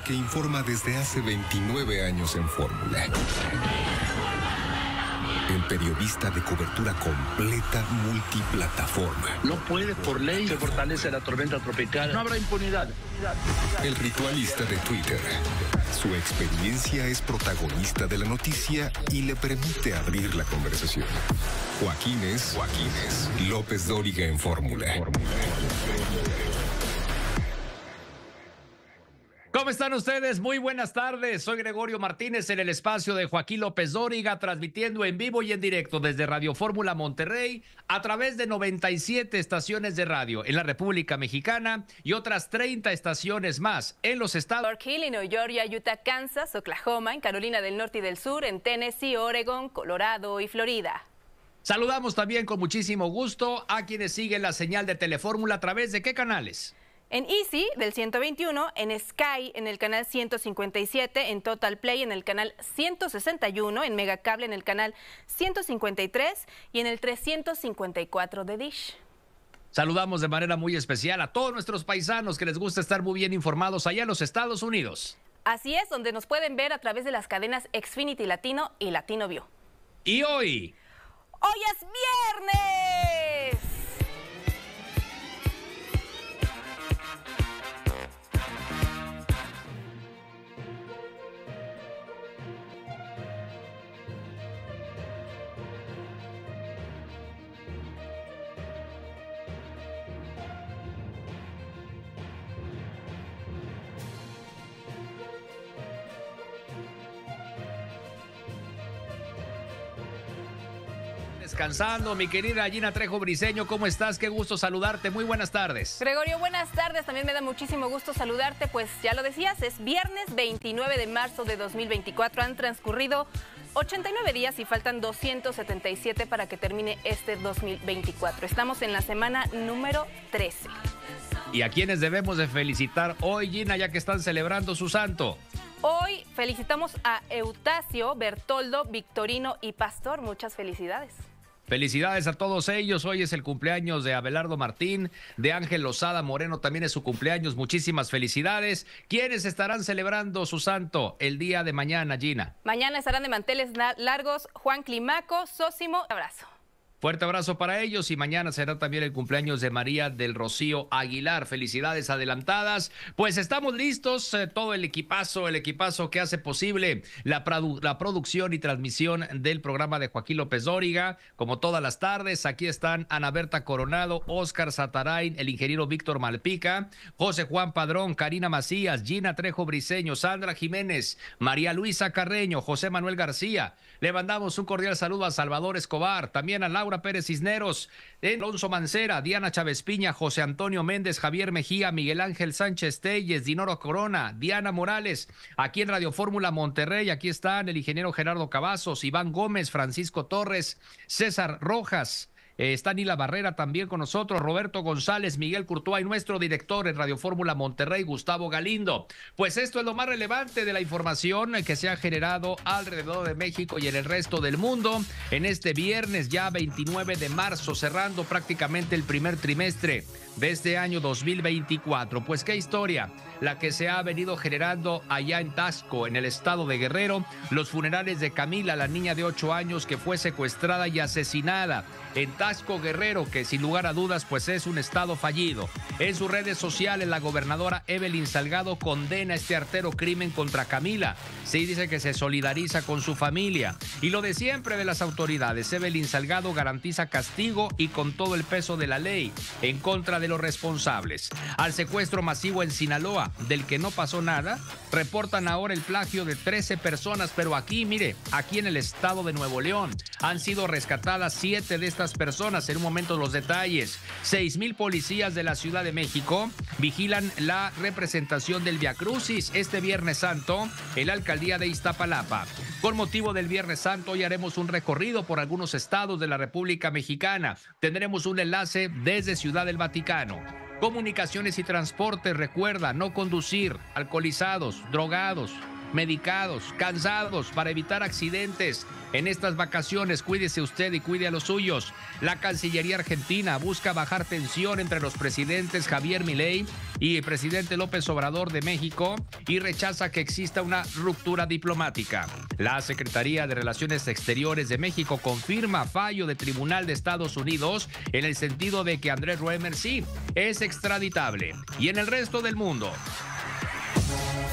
que informa desde hace 29 años en Fórmula. El periodista de cobertura completa multiplataforma. No puede por ley que fortalece la tormenta tropical. No habrá impunidad. El ritualista de Twitter. Su experiencia es protagonista de la noticia y le permite abrir la conversación. Joaquín es López Dóriga en Fórmula. Fórmula. ustedes? Muy buenas tardes. Soy Gregorio Martínez en el espacio de Joaquín López Dóriga, transmitiendo en vivo y en directo desde Radio Fórmula Monterrey a través de 97 estaciones de radio en la República Mexicana y otras 30 estaciones más en los estados. York, Nueva Georgia, Utah, Kansas, Oklahoma, en Carolina del Norte y del Sur, en Tennessee, Oregon, Colorado y Florida. Saludamos también con muchísimo gusto a quienes siguen la señal de Telefórmula a través de qué canales. En Easy del 121, en Sky en el canal 157, en Total Play en el canal 161, en Megacable en el canal 153 y en el 354 de Dish. Saludamos de manera muy especial a todos nuestros paisanos que les gusta estar muy bien informados allá en los Estados Unidos. Así es, donde nos pueden ver a través de las cadenas Xfinity Latino y Latino View. Y hoy. Hoy es viernes. descansando. Mi querida Gina Trejo Briseño, ¿cómo estás? Qué gusto saludarte. Muy buenas tardes. Gregorio, buenas tardes. También me da muchísimo gusto saludarte. Pues ya lo decías, es viernes 29 de marzo de 2024. Han transcurrido 89 días y faltan 277 para que termine este 2024. Estamos en la semana número 13. ¿Y a quienes debemos de felicitar hoy, Gina, ya que están celebrando su santo? Hoy felicitamos a Eutasio, Bertoldo, Victorino y Pastor. Muchas felicidades. Felicidades a todos ellos. Hoy es el cumpleaños de Abelardo Martín, de Ángel Lozada Moreno también es su cumpleaños. Muchísimas felicidades. ¿Quiénes estarán celebrando su santo el día de mañana, Gina? Mañana estarán de manteles largos Juan Climaco, Sósimo. Abrazo. Fuerte abrazo para ellos y mañana será también el cumpleaños de María del Rocío Aguilar. Felicidades adelantadas. Pues estamos listos, eh, todo el equipazo, el equipazo que hace posible la, la producción y transmisión del programa de Joaquín López Dóriga. Como todas las tardes, aquí están Ana Berta Coronado, Oscar Satarain, el ingeniero Víctor Malpica, José Juan Padrón, Karina Macías, Gina Trejo Briseño, Sandra Jiménez, María Luisa Carreño, José Manuel García. Le mandamos un cordial saludo a Salvador Escobar, también a Laura Pérez Cisneros, Alonso Mancera, Diana Chávez Piña, José Antonio Méndez, Javier Mejía, Miguel Ángel Sánchez Telles, Dinoro Corona, Diana Morales, aquí en Radio Fórmula Monterrey, aquí están el ingeniero Gerardo Cavazos, Iván Gómez, Francisco Torres, César Rojas, están eh, está la Barrera también con nosotros, Roberto González, Miguel y nuestro director en Radio Fórmula Monterrey, Gustavo Galindo. Pues esto es lo más relevante de la información que se ha generado alrededor de México y en el resto del mundo en este viernes ya 29 de marzo, cerrando prácticamente el primer trimestre de este año 2024. Pues qué historia la que se ha venido generando allá en Tasco, en el estado de Guerrero, los funerales de Camila, la niña de 8 años que fue secuestrada y asesinada en Tasco Guerrero, que sin lugar a dudas pues es un estado fallido. En sus redes sociales la gobernadora Evelyn Salgado condena este artero crimen contra Camila. Sí dice que se solidariza con su familia. Y lo de siempre de las autoridades, Evelyn Salgado garantiza castigo y con todo el peso de la ley en contra de los responsables. Al secuestro masivo en Sinaloa, del que no pasó nada, reportan ahora el plagio de 13 personas, pero aquí, mire, aquí en el estado de Nuevo León han sido rescatadas 7 de estas personas. En un momento los detalles. 6 mil policías de la Ciudad de México vigilan la representación del Via Crucis este Viernes Santo en la alcaldía de Iztapalapa. Con motivo del Viernes Santo, hoy haremos un recorrido por algunos estados de la República Mexicana. Tendremos un enlace desde Ciudad del Vaticano. Comunicaciones y Transporte recuerda no conducir alcoholizados, drogados, medicados, cansados para evitar accidentes. En estas vacaciones cuídese usted y cuide a los suyos. La Cancillería Argentina busca bajar tensión entre los presidentes Javier Milei y el presidente López Obrador de México y rechaza que exista una ruptura diplomática. La Secretaría de Relaciones Exteriores de México confirma fallo de Tribunal de Estados Unidos en el sentido de que Andrés Roemer sí es extraditable y en el resto del mundo.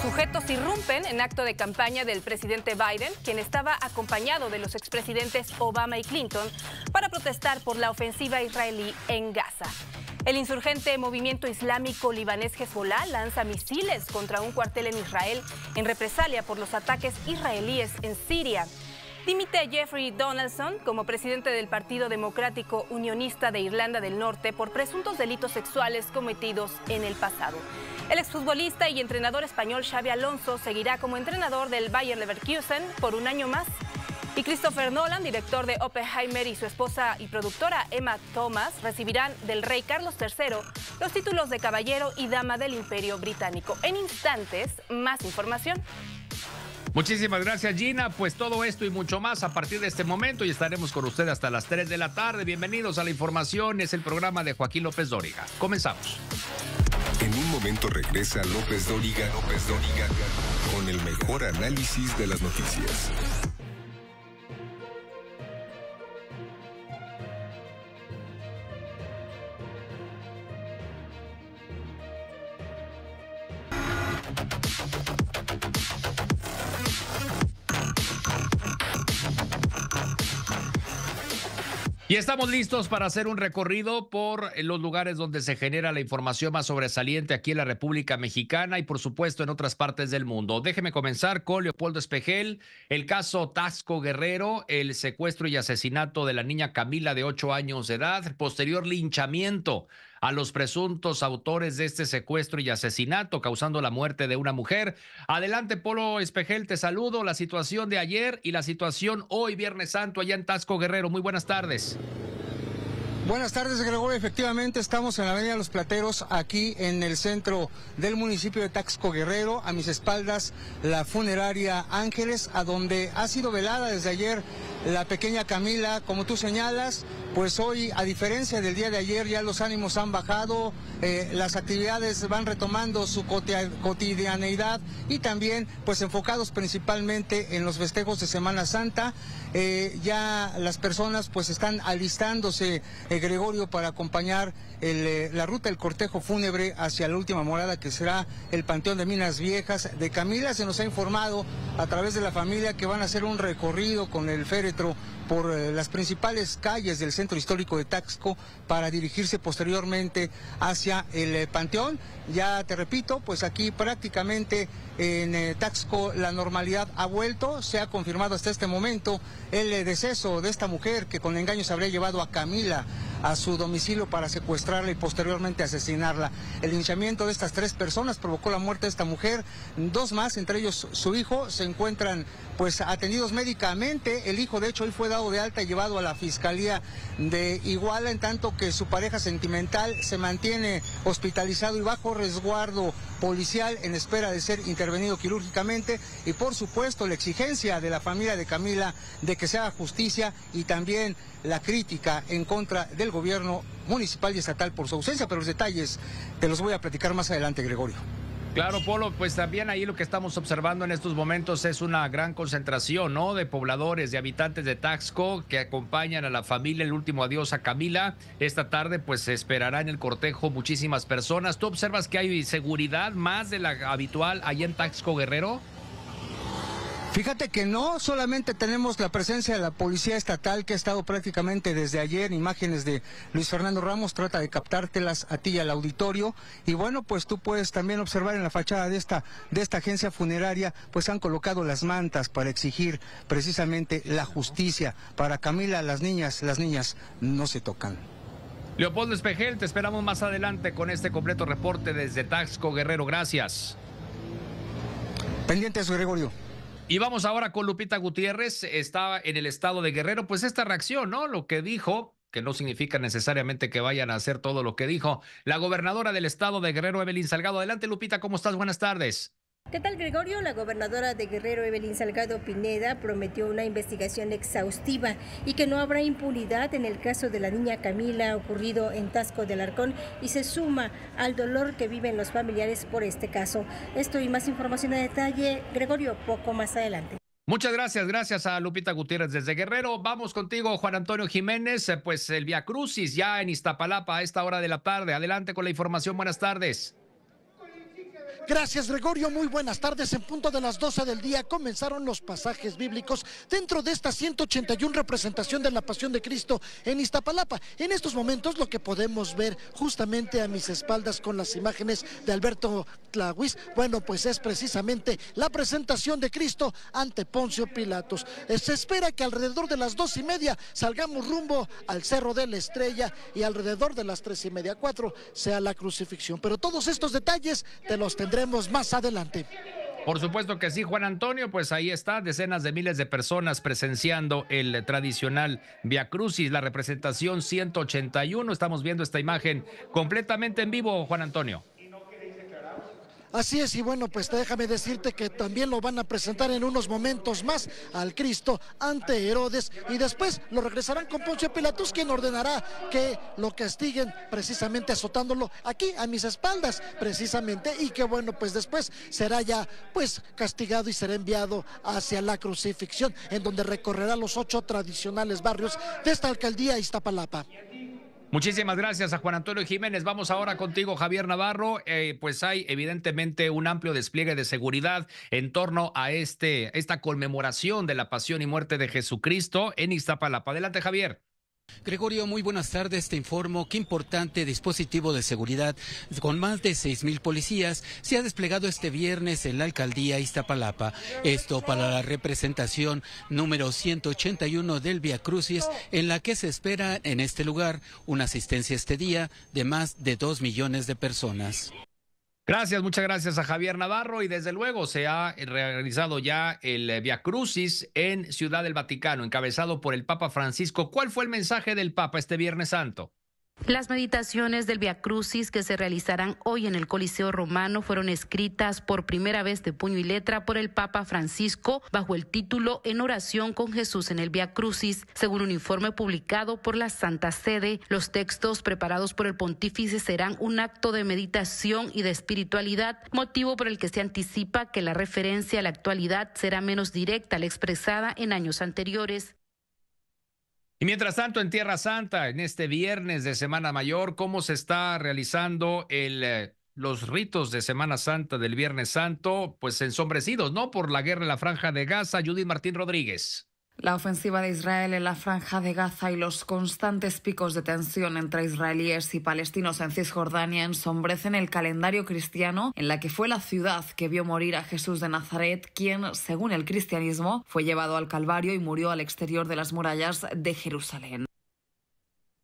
Sujetos irrumpen en acto de campaña del presidente Biden, quien estaba acompañado de los expresidentes Obama y Clinton, para protestar por la ofensiva israelí en Gaza. El insurgente movimiento islámico libanés Hezbollah lanza misiles contra un cuartel en Israel en represalia por los ataques israelíes en Siria. Dimite Jeffrey Donaldson como presidente del Partido Democrático Unionista de Irlanda del Norte por presuntos delitos sexuales cometidos en el pasado. El exfutbolista y entrenador español Xavi Alonso seguirá como entrenador del Bayern Leverkusen por un año más. Y Christopher Nolan, director de Oppenheimer, y su esposa y productora Emma Thomas recibirán del rey Carlos III los títulos de caballero y dama del Imperio Británico. En instantes, más información. Muchísimas gracias Gina, pues todo esto y mucho más a partir de este momento y estaremos con usted hasta las 3 de la tarde. Bienvenidos a la información, es el programa de Joaquín López Dóriga. Comenzamos momento regresa López López Dóriga, con el mejor análisis de las noticias. Y estamos listos para hacer un recorrido por eh, los lugares donde se genera la información más sobresaliente aquí en la República Mexicana y por supuesto en otras partes del mundo. Déjeme comenzar con Leopoldo Espejel, el caso Tasco Guerrero, el secuestro y asesinato de la niña Camila de 8 años de edad, posterior linchamiento a los presuntos autores de este secuestro y asesinato, causando la muerte de una mujer. Adelante, Polo Espejel, te saludo. La situación de ayer y la situación hoy, Viernes Santo, allá en Tasco Guerrero. Muy buenas tardes. Buenas tardes, Gregorio. Efectivamente, estamos en la Avenida Los Plateros, aquí en el centro del municipio de Taxco Guerrero. A mis espaldas, la funeraria Ángeles, a donde ha sido velada desde ayer la pequeña Camila. Como tú señalas, pues hoy, a diferencia del día de ayer, ya los ánimos han bajado, eh, las actividades van retomando su cotidianeidad y también, pues, enfocados principalmente en los festejos de Semana Santa. Eh, ya las personas, pues, están alistándose. Eh, eh, Gregorio para acompañar eh, la ruta del cortejo fúnebre hacia la última morada que será el Panteón de Minas Viejas de Camila. Se nos ha informado a través de la familia que van a hacer un recorrido con el féretro por eh, las principales calles del centro histórico de Taxco para dirigirse posteriormente hacia el eh, Panteón. Ya te repito, pues aquí prácticamente en eh, Taxco la normalidad ha vuelto, se ha confirmado hasta este momento el deceso de esta mujer que con engaños habría llevado a Camila a su domicilio para secuestrarla y posteriormente asesinarla. El linchamiento de estas tres personas provocó la muerte de esta mujer. Dos más, entre ellos su hijo, se encuentran pues atendidos médicamente. El hijo, de hecho, él fue dado de alta y llevado a la fiscalía de Iguala, en tanto que su pareja sentimental se mantiene hospitalizado y bajo resguardo policial en espera de ser intervenido quirúrgicamente. Y por supuesto, la exigencia de la familia de Camila de que se haga justicia y también la crítica en contra del gobierno municipal y estatal por su ausencia, pero los detalles te los voy a platicar más adelante, Gregorio. Claro, Polo, pues también ahí lo que estamos observando en estos momentos es una gran concentración, ¿no? De pobladores, de habitantes de Taxco que acompañan a la familia el último adiós a Camila. Esta tarde, pues se esperará en el cortejo muchísimas personas. ¿Tú observas que hay seguridad más de la habitual allá en Taxco Guerrero? Fíjate que no solamente tenemos la presencia de la policía estatal que ha estado prácticamente desde ayer, imágenes de Luis Fernando Ramos trata de captártelas a ti y al auditorio y bueno, pues tú puedes también observar en la fachada de esta de esta agencia funeraria, pues han colocado las mantas para exigir precisamente la justicia para Camila, las niñas, las niñas no se tocan. Leopoldo Espejel, te esperamos más adelante con este completo reporte desde Taxco Guerrero. Gracias. Pendientes, Gregorio. Y vamos ahora con Lupita Gutiérrez, estaba en el estado de Guerrero, pues esta reacción, ¿no? Lo que dijo, que no significa necesariamente que vayan a hacer todo lo que dijo la gobernadora del estado de Guerrero, Evelyn Salgado. Adelante, Lupita, ¿cómo estás? Buenas tardes. ¿Qué tal, Gregorio? La gobernadora de Guerrero, Evelyn Salgado Pineda, prometió una investigación exhaustiva y que no habrá impunidad en el caso de la niña Camila ocurrido en Tasco del Arcón y se suma al dolor que viven los familiares por este caso. Esto y más información a detalle, Gregorio, poco más adelante. Muchas gracias, gracias a Lupita Gutiérrez desde Guerrero. Vamos contigo, Juan Antonio Jiménez, eh, pues el Via Crucis ya en Iztapalapa a esta hora de la tarde. Adelante con la información, buenas tardes. Gracias Gregorio, muy buenas tardes. En punto de las 12 del día comenzaron los pasajes bíblicos dentro de esta 181 representación de la Pasión de Cristo en Iztapalapa. En estos momentos lo que podemos ver justamente a mis espaldas con las imágenes de Alberto Tlahuis, bueno, pues es precisamente la presentación de Cristo ante Poncio Pilatos. Eh, se espera que alrededor de las dos y media salgamos rumbo al Cerro de la Estrella y alrededor de las tres y media, cuatro, sea la crucifixión. Pero todos estos detalles te los tendré más adelante. Por supuesto que sí, Juan Antonio, pues ahí está, decenas de miles de personas presenciando el tradicional Via Crucis, la representación 181. Estamos viendo esta imagen completamente en vivo, Juan Antonio. Así es, y bueno, pues déjame decirte que también lo van a presentar en unos momentos más al Cristo ante Herodes y después lo regresarán con Poncio Pilatos quien ordenará que lo castiguen precisamente azotándolo aquí a mis espaldas, precisamente, y que bueno, pues después será ya pues castigado y será enviado hacia la crucifixión, en donde recorrerá los ocho tradicionales barrios de esta alcaldía Iztapalapa. Muchísimas gracias a Juan Antonio Jiménez. Vamos ahora contigo, Javier Navarro. Eh, pues hay evidentemente un amplio despliegue de seguridad en torno a este, esta conmemoración de la pasión y muerte de Jesucristo en Iztapalapa. Adelante, Javier. Gregorio, muy buenas tardes. Te informo que importante dispositivo de seguridad con más de mil policías se ha desplegado este viernes en la alcaldía Iztapalapa. Esto para la representación número 181 del Via Crucis, en la que se espera en este lugar una asistencia este día de más de dos millones de personas. Gracias, muchas gracias a Javier Navarro y desde luego se ha realizado ya el eh, Via Crucis en Ciudad del Vaticano, encabezado por el Papa Francisco. ¿Cuál fue el mensaje del Papa este Viernes Santo? Las meditaciones del Via Crucis que se realizarán hoy en el Coliseo Romano fueron escritas por primera vez de puño y letra por el Papa Francisco bajo el título En oración con Jesús en el Via Crucis, según un informe publicado por la Santa Sede. Los textos preparados por el pontífice serán un acto de meditación y de espiritualidad, motivo por el que se anticipa que la referencia a la actualidad será menos directa a la expresada en años anteriores. Y mientras tanto, en Tierra Santa, en este viernes de Semana Mayor, ¿cómo se está realizando el, eh, los ritos de Semana Santa del Viernes Santo? Pues ensombrecidos, ¿no? Por la guerra en la Franja de Gaza. Judith Martín Rodríguez. La ofensiva de Israel en la franja de Gaza y los constantes picos de tensión entre israelíes y palestinos en Cisjordania ensombrecen el calendario cristiano en la que fue la ciudad que vio morir a Jesús de Nazaret, quien, según el cristianismo, fue llevado al Calvario y murió al exterior de las murallas de Jerusalén.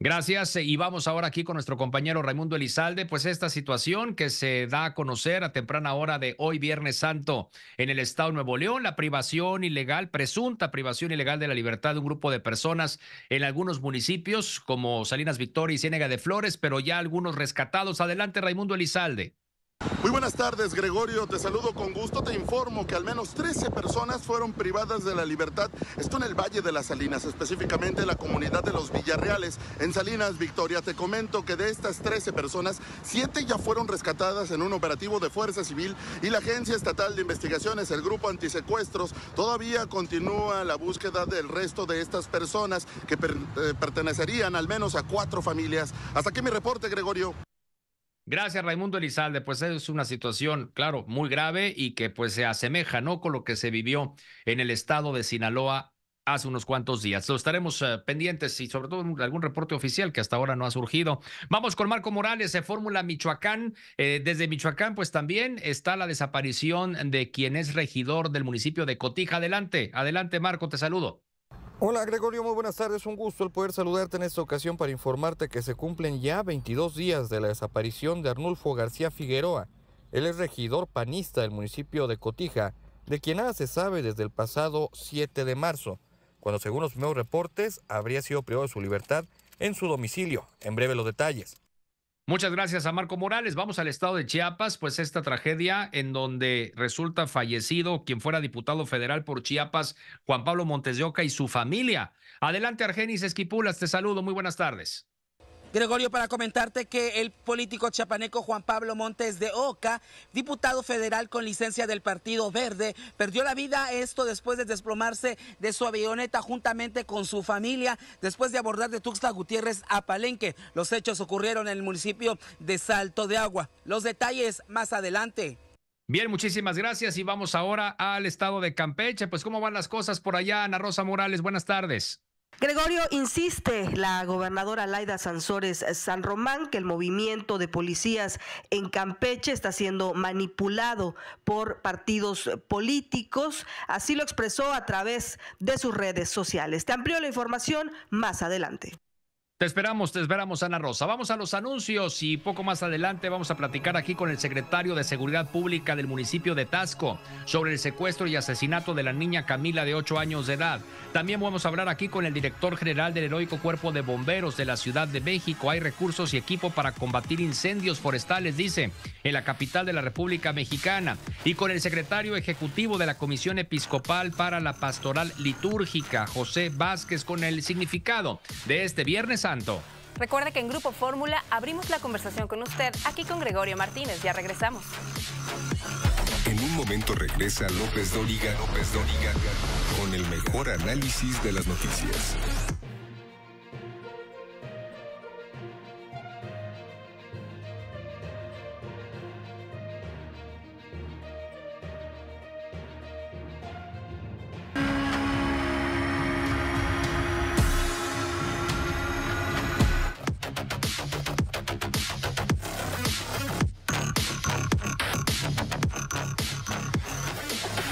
Gracias. Y vamos ahora aquí con nuestro compañero Raimundo Elizalde. Pues esta situación que se da a conocer a temprana hora de hoy, Viernes Santo, en el Estado Nuevo León, la privación ilegal, presunta privación ilegal de la libertad de un grupo de personas en algunos municipios como Salinas Victoria y Ciénega de Flores, pero ya algunos rescatados. Adelante, Raimundo Elizalde. Muy buenas tardes, Gregorio. Te saludo con gusto. Te informo que al menos 13 personas fueron privadas de la libertad. Esto en el Valle de las Salinas, específicamente en la comunidad de los Villarreales. En Salinas, Victoria, te comento que de estas 13 personas, 7 ya fueron rescatadas en un operativo de Fuerza Civil y la Agencia Estatal de Investigaciones, el Grupo Antisecuestros, todavía continúa la búsqueda del resto de estas personas que eh, pertenecerían al menos a cuatro familias. Hasta aquí mi reporte, Gregorio. Gracias, Raimundo Elizalde. Pues es una situación, claro, muy grave y que pues se asemeja, ¿no? Con lo que se vivió en el estado de Sinaloa hace unos cuantos días. Lo estaremos eh, pendientes y sobre todo algún reporte oficial que hasta ahora no ha surgido. Vamos con Marco Morales se Fórmula Michoacán. Eh, desde Michoacán, pues también está la desaparición de quien es regidor del municipio de Cotija. Adelante, adelante, Marco, te saludo. Hola Gregorio, muy buenas tardes, un gusto el poder saludarte en esta ocasión para informarte que se cumplen ya 22 días de la desaparición de Arnulfo García Figueroa. Él es regidor panista del municipio de Cotija, de quien nada se sabe desde el pasado 7 de marzo, cuando según los primeros reportes habría sido privado de su libertad en su domicilio. En breve los detalles. Muchas gracias a Marco Morales. Vamos al estado de Chiapas, pues esta tragedia en donde resulta fallecido quien fuera diputado federal por Chiapas, Juan Pablo Montes de Oca y su familia. Adelante, Argenis Esquipulas, te saludo, muy buenas tardes. Gregorio, para comentarte que el político chapaneco Juan Pablo Montes de Oca, diputado federal con licencia del Partido Verde, perdió la vida esto después de desplomarse de su avioneta juntamente con su familia después de abordar de Tuxtla Gutiérrez a Palenque. Los hechos ocurrieron en el municipio de Salto de Agua. Los detalles más adelante. Bien, muchísimas gracias y vamos ahora al estado de Campeche. Pues cómo van las cosas por allá, Ana Rosa Morales, buenas tardes. Gregorio insiste la gobernadora Laida Sansores San Román que el movimiento de policías en Campeche está siendo manipulado por partidos políticos. Así lo expresó a través de sus redes sociales. Te amplió la información más adelante. Te esperamos, te esperamos, Ana Rosa. Vamos a los anuncios y poco más adelante vamos a platicar aquí con el secretario de Seguridad Pública del municipio de Tasco sobre el secuestro y asesinato de la niña Camila de ocho años de edad. También vamos a hablar aquí con el director general del heroico cuerpo de bomberos de la Ciudad de México. Hay recursos y equipo para combatir incendios forestales, dice, en la capital de la República Mexicana. Y con el secretario ejecutivo de la Comisión Episcopal para la Pastoral Litúrgica, José Vázquez, con el significado de este viernes tanto. Recuerde que en Grupo Fórmula abrimos la conversación con usted aquí con Gregorio Martínez. Ya regresamos. En un momento regresa López Dóriga, López Dóriga, con el mejor análisis de las noticias.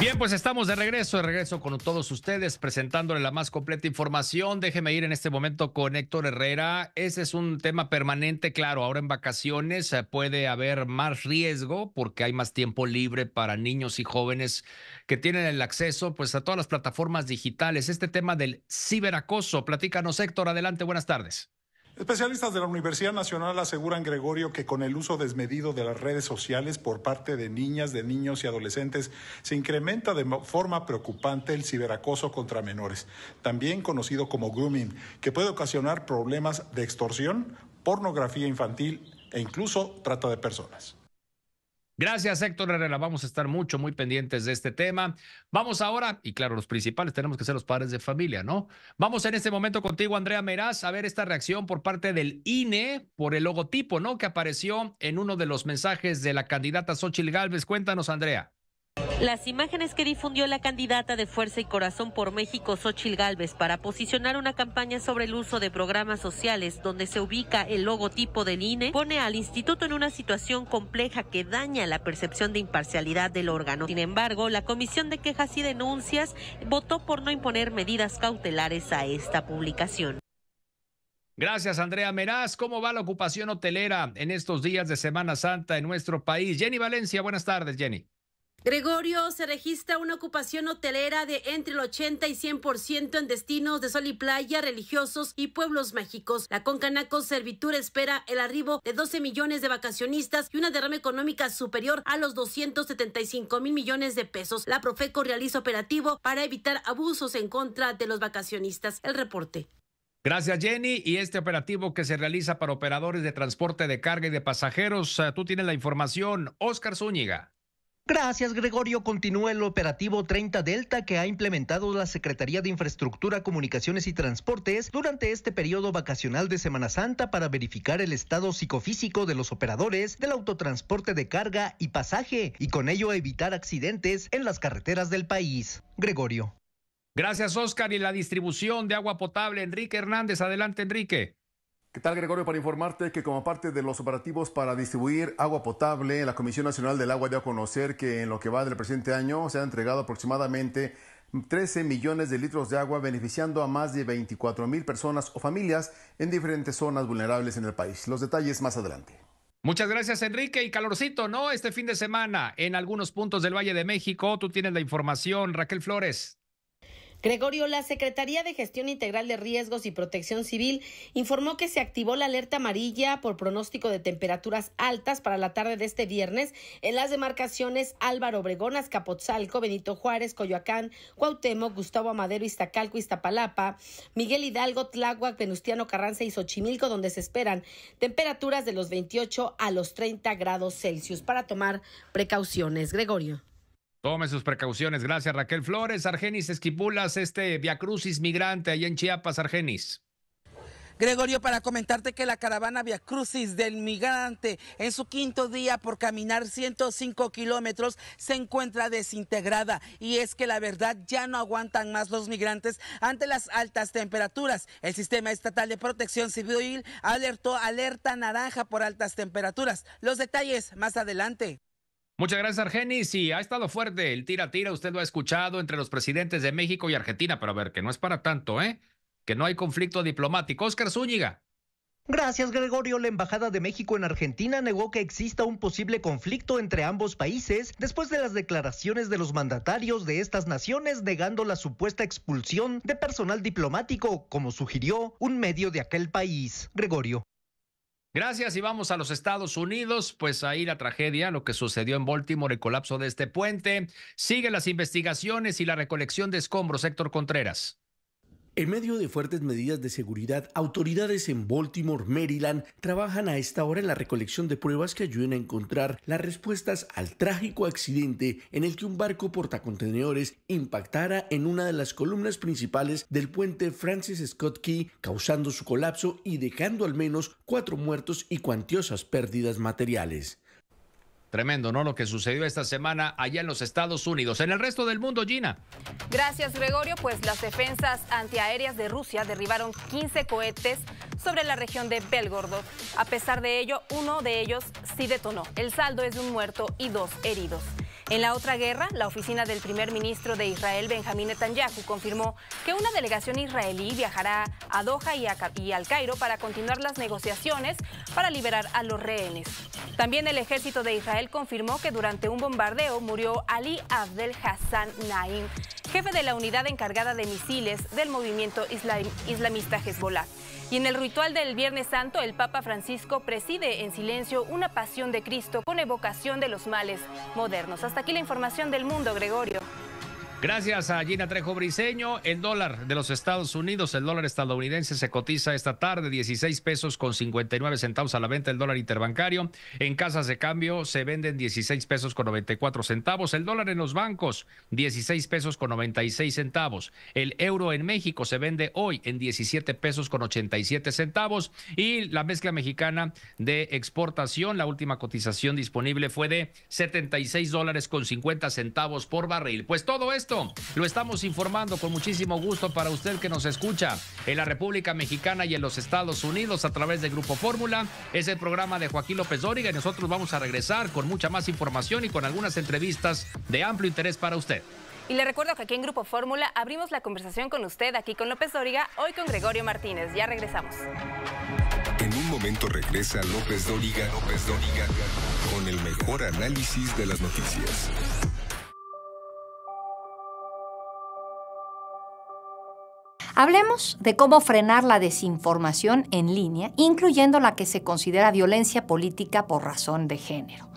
Bien, pues estamos de regreso, de regreso con todos ustedes, presentándole la más completa información. Déjeme ir en este momento con Héctor Herrera. Ese es un tema permanente, claro. Ahora en vacaciones eh, puede haber más riesgo porque hay más tiempo libre para niños y jóvenes que tienen el acceso pues, a todas las plataformas digitales. Este tema del ciberacoso. Platícanos, Héctor. Adelante, buenas tardes. Especialistas de la Universidad Nacional aseguran, Gregorio, que con el uso desmedido de las redes sociales por parte de niñas, de niños y adolescentes, se incrementa de forma preocupante el ciberacoso contra menores, también conocido como grooming, que puede ocasionar problemas de extorsión, pornografía infantil e incluso trata de personas. Gracias, Héctor Herrera. Vamos a estar mucho, muy pendientes de este tema. Vamos ahora, y claro, los principales tenemos que ser los padres de familia, ¿no? Vamos en este momento contigo, Andrea Meraz, a ver esta reacción por parte del INE por el logotipo, ¿no? Que apareció en uno de los mensajes de la candidata Xochil Gálvez. Cuéntanos, Andrea. Las imágenes que difundió la candidata de Fuerza y Corazón por México, Xochil Gálvez, para posicionar una campaña sobre el uso de programas sociales donde se ubica el logotipo del INE, pone al instituto en una situación compleja que daña la percepción de imparcialidad del órgano. Sin embargo, la Comisión de Quejas y Denuncias votó por no imponer medidas cautelares a esta publicación. Gracias, Andrea Meraz. ¿Cómo va la ocupación hotelera en estos días de Semana Santa en nuestro país? Jenny Valencia, buenas tardes, Jenny. Gregorio, se registra una ocupación hotelera de entre el 80 y 100% en destinos de sol y playa, religiosos y pueblos mágicos. La Concanaco Servitura espera el arribo de 12 millones de vacacionistas y una derrama económica superior a los 275 mil millones de pesos. La Profeco realiza operativo para evitar abusos en contra de los vacacionistas. El reporte. Gracias Jenny y este operativo que se realiza para operadores de transporte de carga y de pasajeros. Eh, tú tienes la información, Oscar Zúñiga. Gracias, Gregorio. Continúa el operativo 30 Delta que ha implementado la Secretaría de Infraestructura, Comunicaciones y Transportes durante este periodo vacacional de Semana Santa para verificar el estado psicofísico de los operadores del autotransporte de carga y pasaje y con ello evitar accidentes en las carreteras del país. Gregorio. Gracias, Oscar. Y la distribución de agua potable, Enrique Hernández. Adelante, Enrique. ¿Qué tal, Gregorio? Para informarte que como parte de los operativos para distribuir agua potable, la Comisión Nacional del Agua dio a conocer que en lo que va del presente año se han entregado aproximadamente 13 millones de litros de agua, beneficiando a más de 24 mil personas o familias en diferentes zonas vulnerables en el país. Los detalles más adelante. Muchas gracias, Enrique. Y calorcito, ¿no? Este fin de semana en algunos puntos del Valle de México. Tú tienes la información, Raquel Flores. Gregorio, la Secretaría de Gestión Integral de Riesgos y Protección Civil informó que se activó la alerta amarilla por pronóstico de temperaturas altas para la tarde de este viernes en las demarcaciones Álvaro Obregón, Capotzalco, Benito Juárez, Coyoacán, Cuauhtémoc, Gustavo Amadero, Iztacalco, Iztapalapa, Miguel Hidalgo, Tláhuac, Venustiano Carranza y Xochimilco, donde se esperan temperaturas de los 28 a los 30 grados Celsius para tomar precauciones. Gregorio. Tome sus precauciones. Gracias, Raquel Flores. Argenis Esquipulas, este crucis migrante allá en Chiapas, Argenis. Gregorio, para comentarte que la caravana Via Crucis del Migrante en su quinto día por caminar 105 kilómetros se encuentra desintegrada y es que la verdad ya no aguantan más los migrantes ante las altas temperaturas. El Sistema Estatal de Protección Civil alertó alerta naranja por altas temperaturas. Los detalles más adelante. Muchas gracias, Argenis. Y ha estado fuerte el tira tira. Usted lo ha escuchado entre los presidentes de México y Argentina, pero a ver, que no es para tanto, ¿eh? Que no hay conflicto diplomático. Oscar Zúñiga. Gracias, Gregorio. La Embajada de México en Argentina negó que exista un posible conflicto entre ambos países después de las declaraciones de los mandatarios de estas naciones negando la supuesta expulsión de personal diplomático, como sugirió un medio de aquel país. Gregorio. Gracias y vamos a los Estados Unidos, pues ahí la tragedia, lo que sucedió en Baltimore, el colapso de este puente, siguen las investigaciones y la recolección de escombros, Héctor Contreras. En medio de fuertes medidas de seguridad, autoridades en Baltimore, Maryland, trabajan a esta hora en la recolección de pruebas que ayuden a encontrar las respuestas al trágico accidente en el que un barco portacontenedores impactara en una de las columnas principales del puente Francis Scott Key, causando su colapso y dejando al menos cuatro muertos y cuantiosas pérdidas materiales. Tremendo, ¿no? Lo que sucedió esta semana allá en los Estados Unidos. En el resto del mundo, Gina. Gracias, Gregorio. Pues las defensas antiaéreas de Rusia derribaron 15 cohetes sobre la región de Belgordo. A pesar de ello, uno de ellos sí detonó. El saldo es de un muerto y dos heridos. En la otra guerra, la oficina del primer ministro de Israel, Benjamín Netanyahu, confirmó que una delegación israelí viajará a Doha y, al Cairo para continuar las negociaciones para liberar a los rehenes. También el ejército de Israel confirmó que durante un bombardeo murió Ali Abdel Hassan Naim, jefe de la unidad encargada de misiles del movimiento islamista Hezbollah. Y en el ritual del Viernes Santo, el Papa Francisco preside en silencio una pasión de Cristo con evocación de los males modernos. Hasta aquí la información del mundo, Gregorio. Gracias a Gina Trejo Briseño. El dólar de los Estados Unidos, el dólar estadounidense se cotiza esta tarde 16 pesos con 59 centavos a la venta el dólar interbancario. En casas de cambio se venden 16 pesos con 94 centavos. El dólar en los bancos 16 pesos con 96 centavos. El euro en México se vende hoy en 17 pesos con 87 centavos. Y la mezcla mexicana de exportación, la última cotización disponible fue de 76 dólares con 50 centavos por barril. Pues todo esto lo estamos informando con muchísimo gusto para usted que nos escucha en la República Mexicana y en los Estados Unidos a través de Grupo Fórmula. Es el programa de Joaquín López Dóriga y nosotros vamos a regresar con mucha más información y con algunas entrevistas de amplio interés para usted. Y le recuerdo que aquí en Grupo Fórmula abrimos la conversación con usted aquí con López Dóriga, hoy con Gregorio Martínez. Ya regresamos. En un momento regresa López Dóriga, López Dóriga, con el mejor análisis de las noticias. Hablemos de cómo frenar la desinformación en línea, incluyendo la que se considera violencia política por razón de género.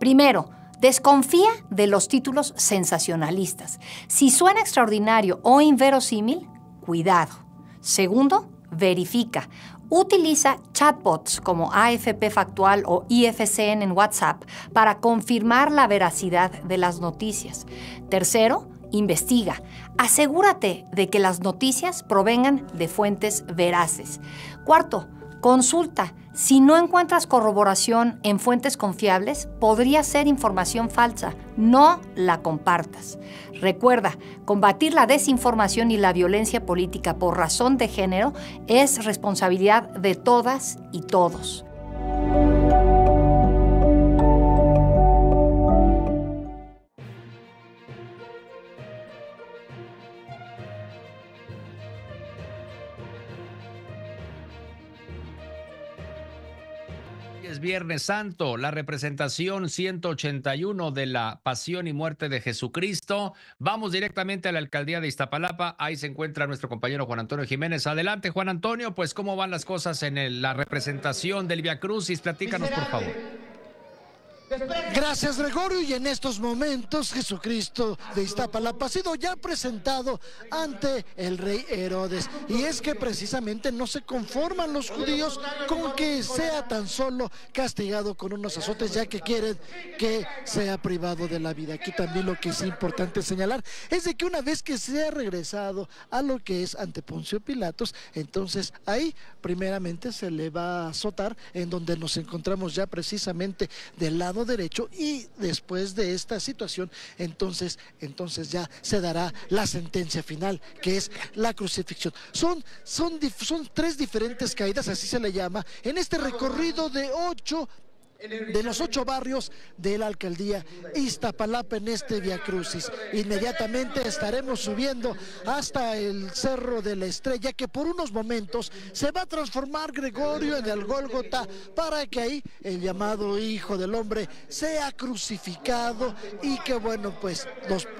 Primero, desconfía de los títulos sensacionalistas. Si suena extraordinario o inverosímil, cuidado. Segundo, verifica. Utiliza chatbots como AFP Factual o IFCN en WhatsApp para confirmar la veracidad de las noticias. Tercero, investiga. Asegúrate de que las noticias provengan de fuentes veraces. Cuarto, consulta. Si no encuentras corroboración en fuentes confiables, podría ser información falsa. No la compartas. Recuerda, combatir la desinformación y la violencia política por razón de género es responsabilidad de todas y todos. Viernes Santo, la representación 181 de la Pasión y Muerte de Jesucristo. Vamos directamente a la alcaldía de Iztapalapa. Ahí se encuentra nuestro compañero Juan Antonio Jiménez. Adelante, Juan Antonio. Pues, ¿cómo van las cosas en la representación del Via Crucis? Platícanos, por favor. Gracias Gregorio y en estos momentos Jesucristo de Iztapalapa ha sido ya presentado ante el rey Herodes y es que precisamente no se conforman los judíos con que sea tan solo castigado con unos azotes ya que quieren que sea privado de la vida. Aquí también lo que es importante señalar es de que una vez que se ha regresado a lo que es ante Poncio Pilatos, entonces ahí primeramente se le va a azotar en donde nos encontramos ya precisamente del lado Derecho y después de esta situación, entonces, entonces ya se dará la sentencia final, que es la crucifixión. Son, son, son tres diferentes caídas, así se le llama, en este recorrido de ocho de los ocho barrios de la alcaldía Iztapalapa en este Via Crucis. Inmediatamente estaremos subiendo hasta el Cerro de la Estrella, que por unos momentos se va a transformar Gregorio en el Gólgota para que ahí el llamado Hijo del Hombre sea crucificado y que bueno, pues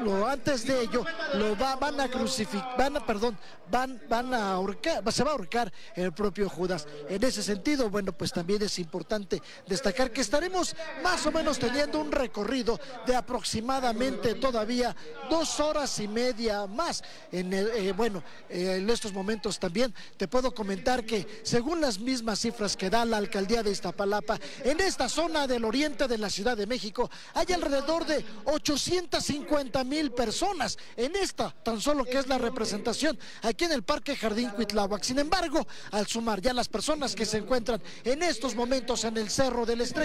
lo, antes de ello lo van a crucificar, van a, perdón, van, van a ahorcar, se va a ahorcar el propio Judas. En ese sentido, bueno, pues también es importante destacar que estaremos más o menos teniendo un recorrido de aproximadamente todavía dos horas y media más. En eh, bueno, eh, en estos momentos también te puedo comentar que según las mismas cifras que da la alcaldía de Iztapalapa, en esta zona del oriente de la Ciudad de México hay alrededor de 850 mil personas en esta, tan solo que es la representación aquí en el Parque Jardín Cuitláhuac. Sin embargo, al sumar ya las personas que se encuentran en estos momentos en el Cerro del Estado,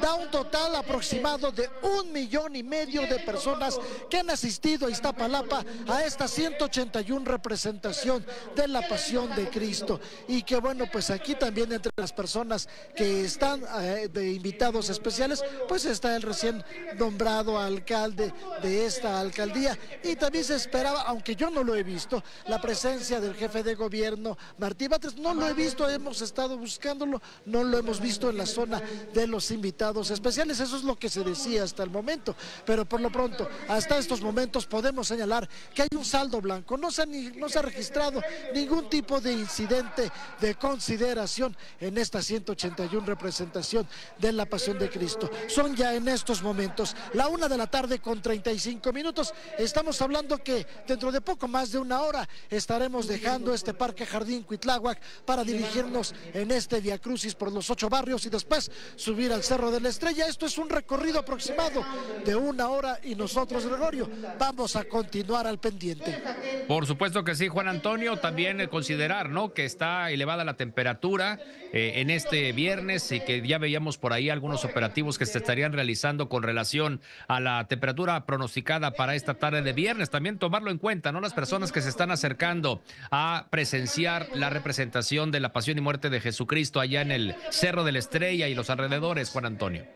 da un total aproximado de un millón y medio de personas que han asistido a Iztapalapa a esta 181 representación de la Pasión de Cristo. Y que bueno, pues aquí también entre las personas que están eh, de invitados especiales, pues está el recién nombrado alcalde de esta alcaldía. Y también se esperaba, aunque yo no lo he visto, la presencia del jefe de gobierno, Martí Batres. No lo he visto, hemos estado buscándolo, no lo hemos visto en la zona del los invitados especiales. Eso es lo que se decía hasta el momento. Pero por lo pronto, hasta estos momentos podemos señalar que hay un saldo blanco. No se, no se ha registrado ningún tipo de incidente de consideración en esta 181 representación de la Pasión de Cristo. Son ya en estos momentos la una de la tarde con 35 minutos. Estamos hablando que dentro de poco más de una hora estaremos dejando este Parque Jardín Cuitláhuac para dirigirnos en este Via Crucis por los ocho barrios y después subir al Cerro de la Estrella. Esto es un recorrido aproximado de una hora y nosotros, Gregorio, vamos a continuar al pendiente. Por supuesto que sí, Juan Antonio. También considerar ¿no? que está elevada la temperatura eh, en este viernes y que ya veíamos por ahí algunos operativos que se estarían realizando con relación a la temperatura pronosticada para esta tarde de viernes. También tomarlo en cuenta, ¿no? Las personas que se están acercando a presenciar la representación de la pasión y muerte de Jesucristo allá en el Cerro de la Estrella y los alrededores Juan Antonio.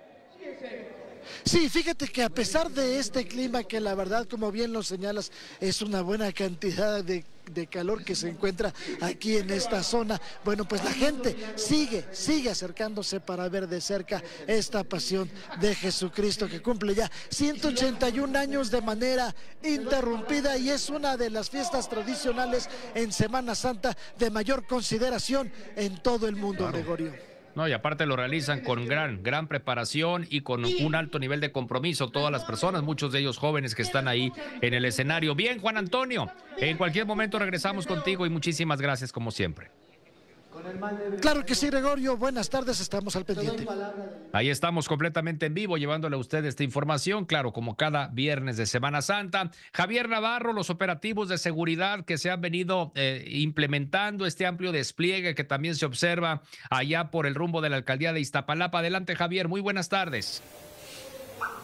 Sí, fíjate que a pesar de este clima, que la verdad, como bien lo señalas, es una buena cantidad de, de, calor que se encuentra aquí en esta zona, bueno, pues la gente sigue, sigue acercándose para ver de cerca esta pasión de Jesucristo que cumple ya 181 años de manera interrumpida y es una de las fiestas tradicionales en Semana Santa de mayor consideración en todo el mundo, Gregorio. No, y aparte lo realizan con gran, gran preparación y con un alto nivel de compromiso todas las personas, muchos de ellos jóvenes que están ahí en el escenario. Bien, Juan Antonio, en cualquier momento regresamos contigo y muchísimas gracias como siempre. Claro que sí, Gregorio. Buenas tardes, estamos al pendiente. Ahí estamos completamente en vivo llevándole a usted esta información, claro, como cada viernes de Semana Santa. Javier Navarro, los operativos de seguridad que se han venido eh, implementando, este amplio despliegue que también se observa allá por el rumbo de la alcaldía de Iztapalapa. Adelante, Javier, muy buenas tardes.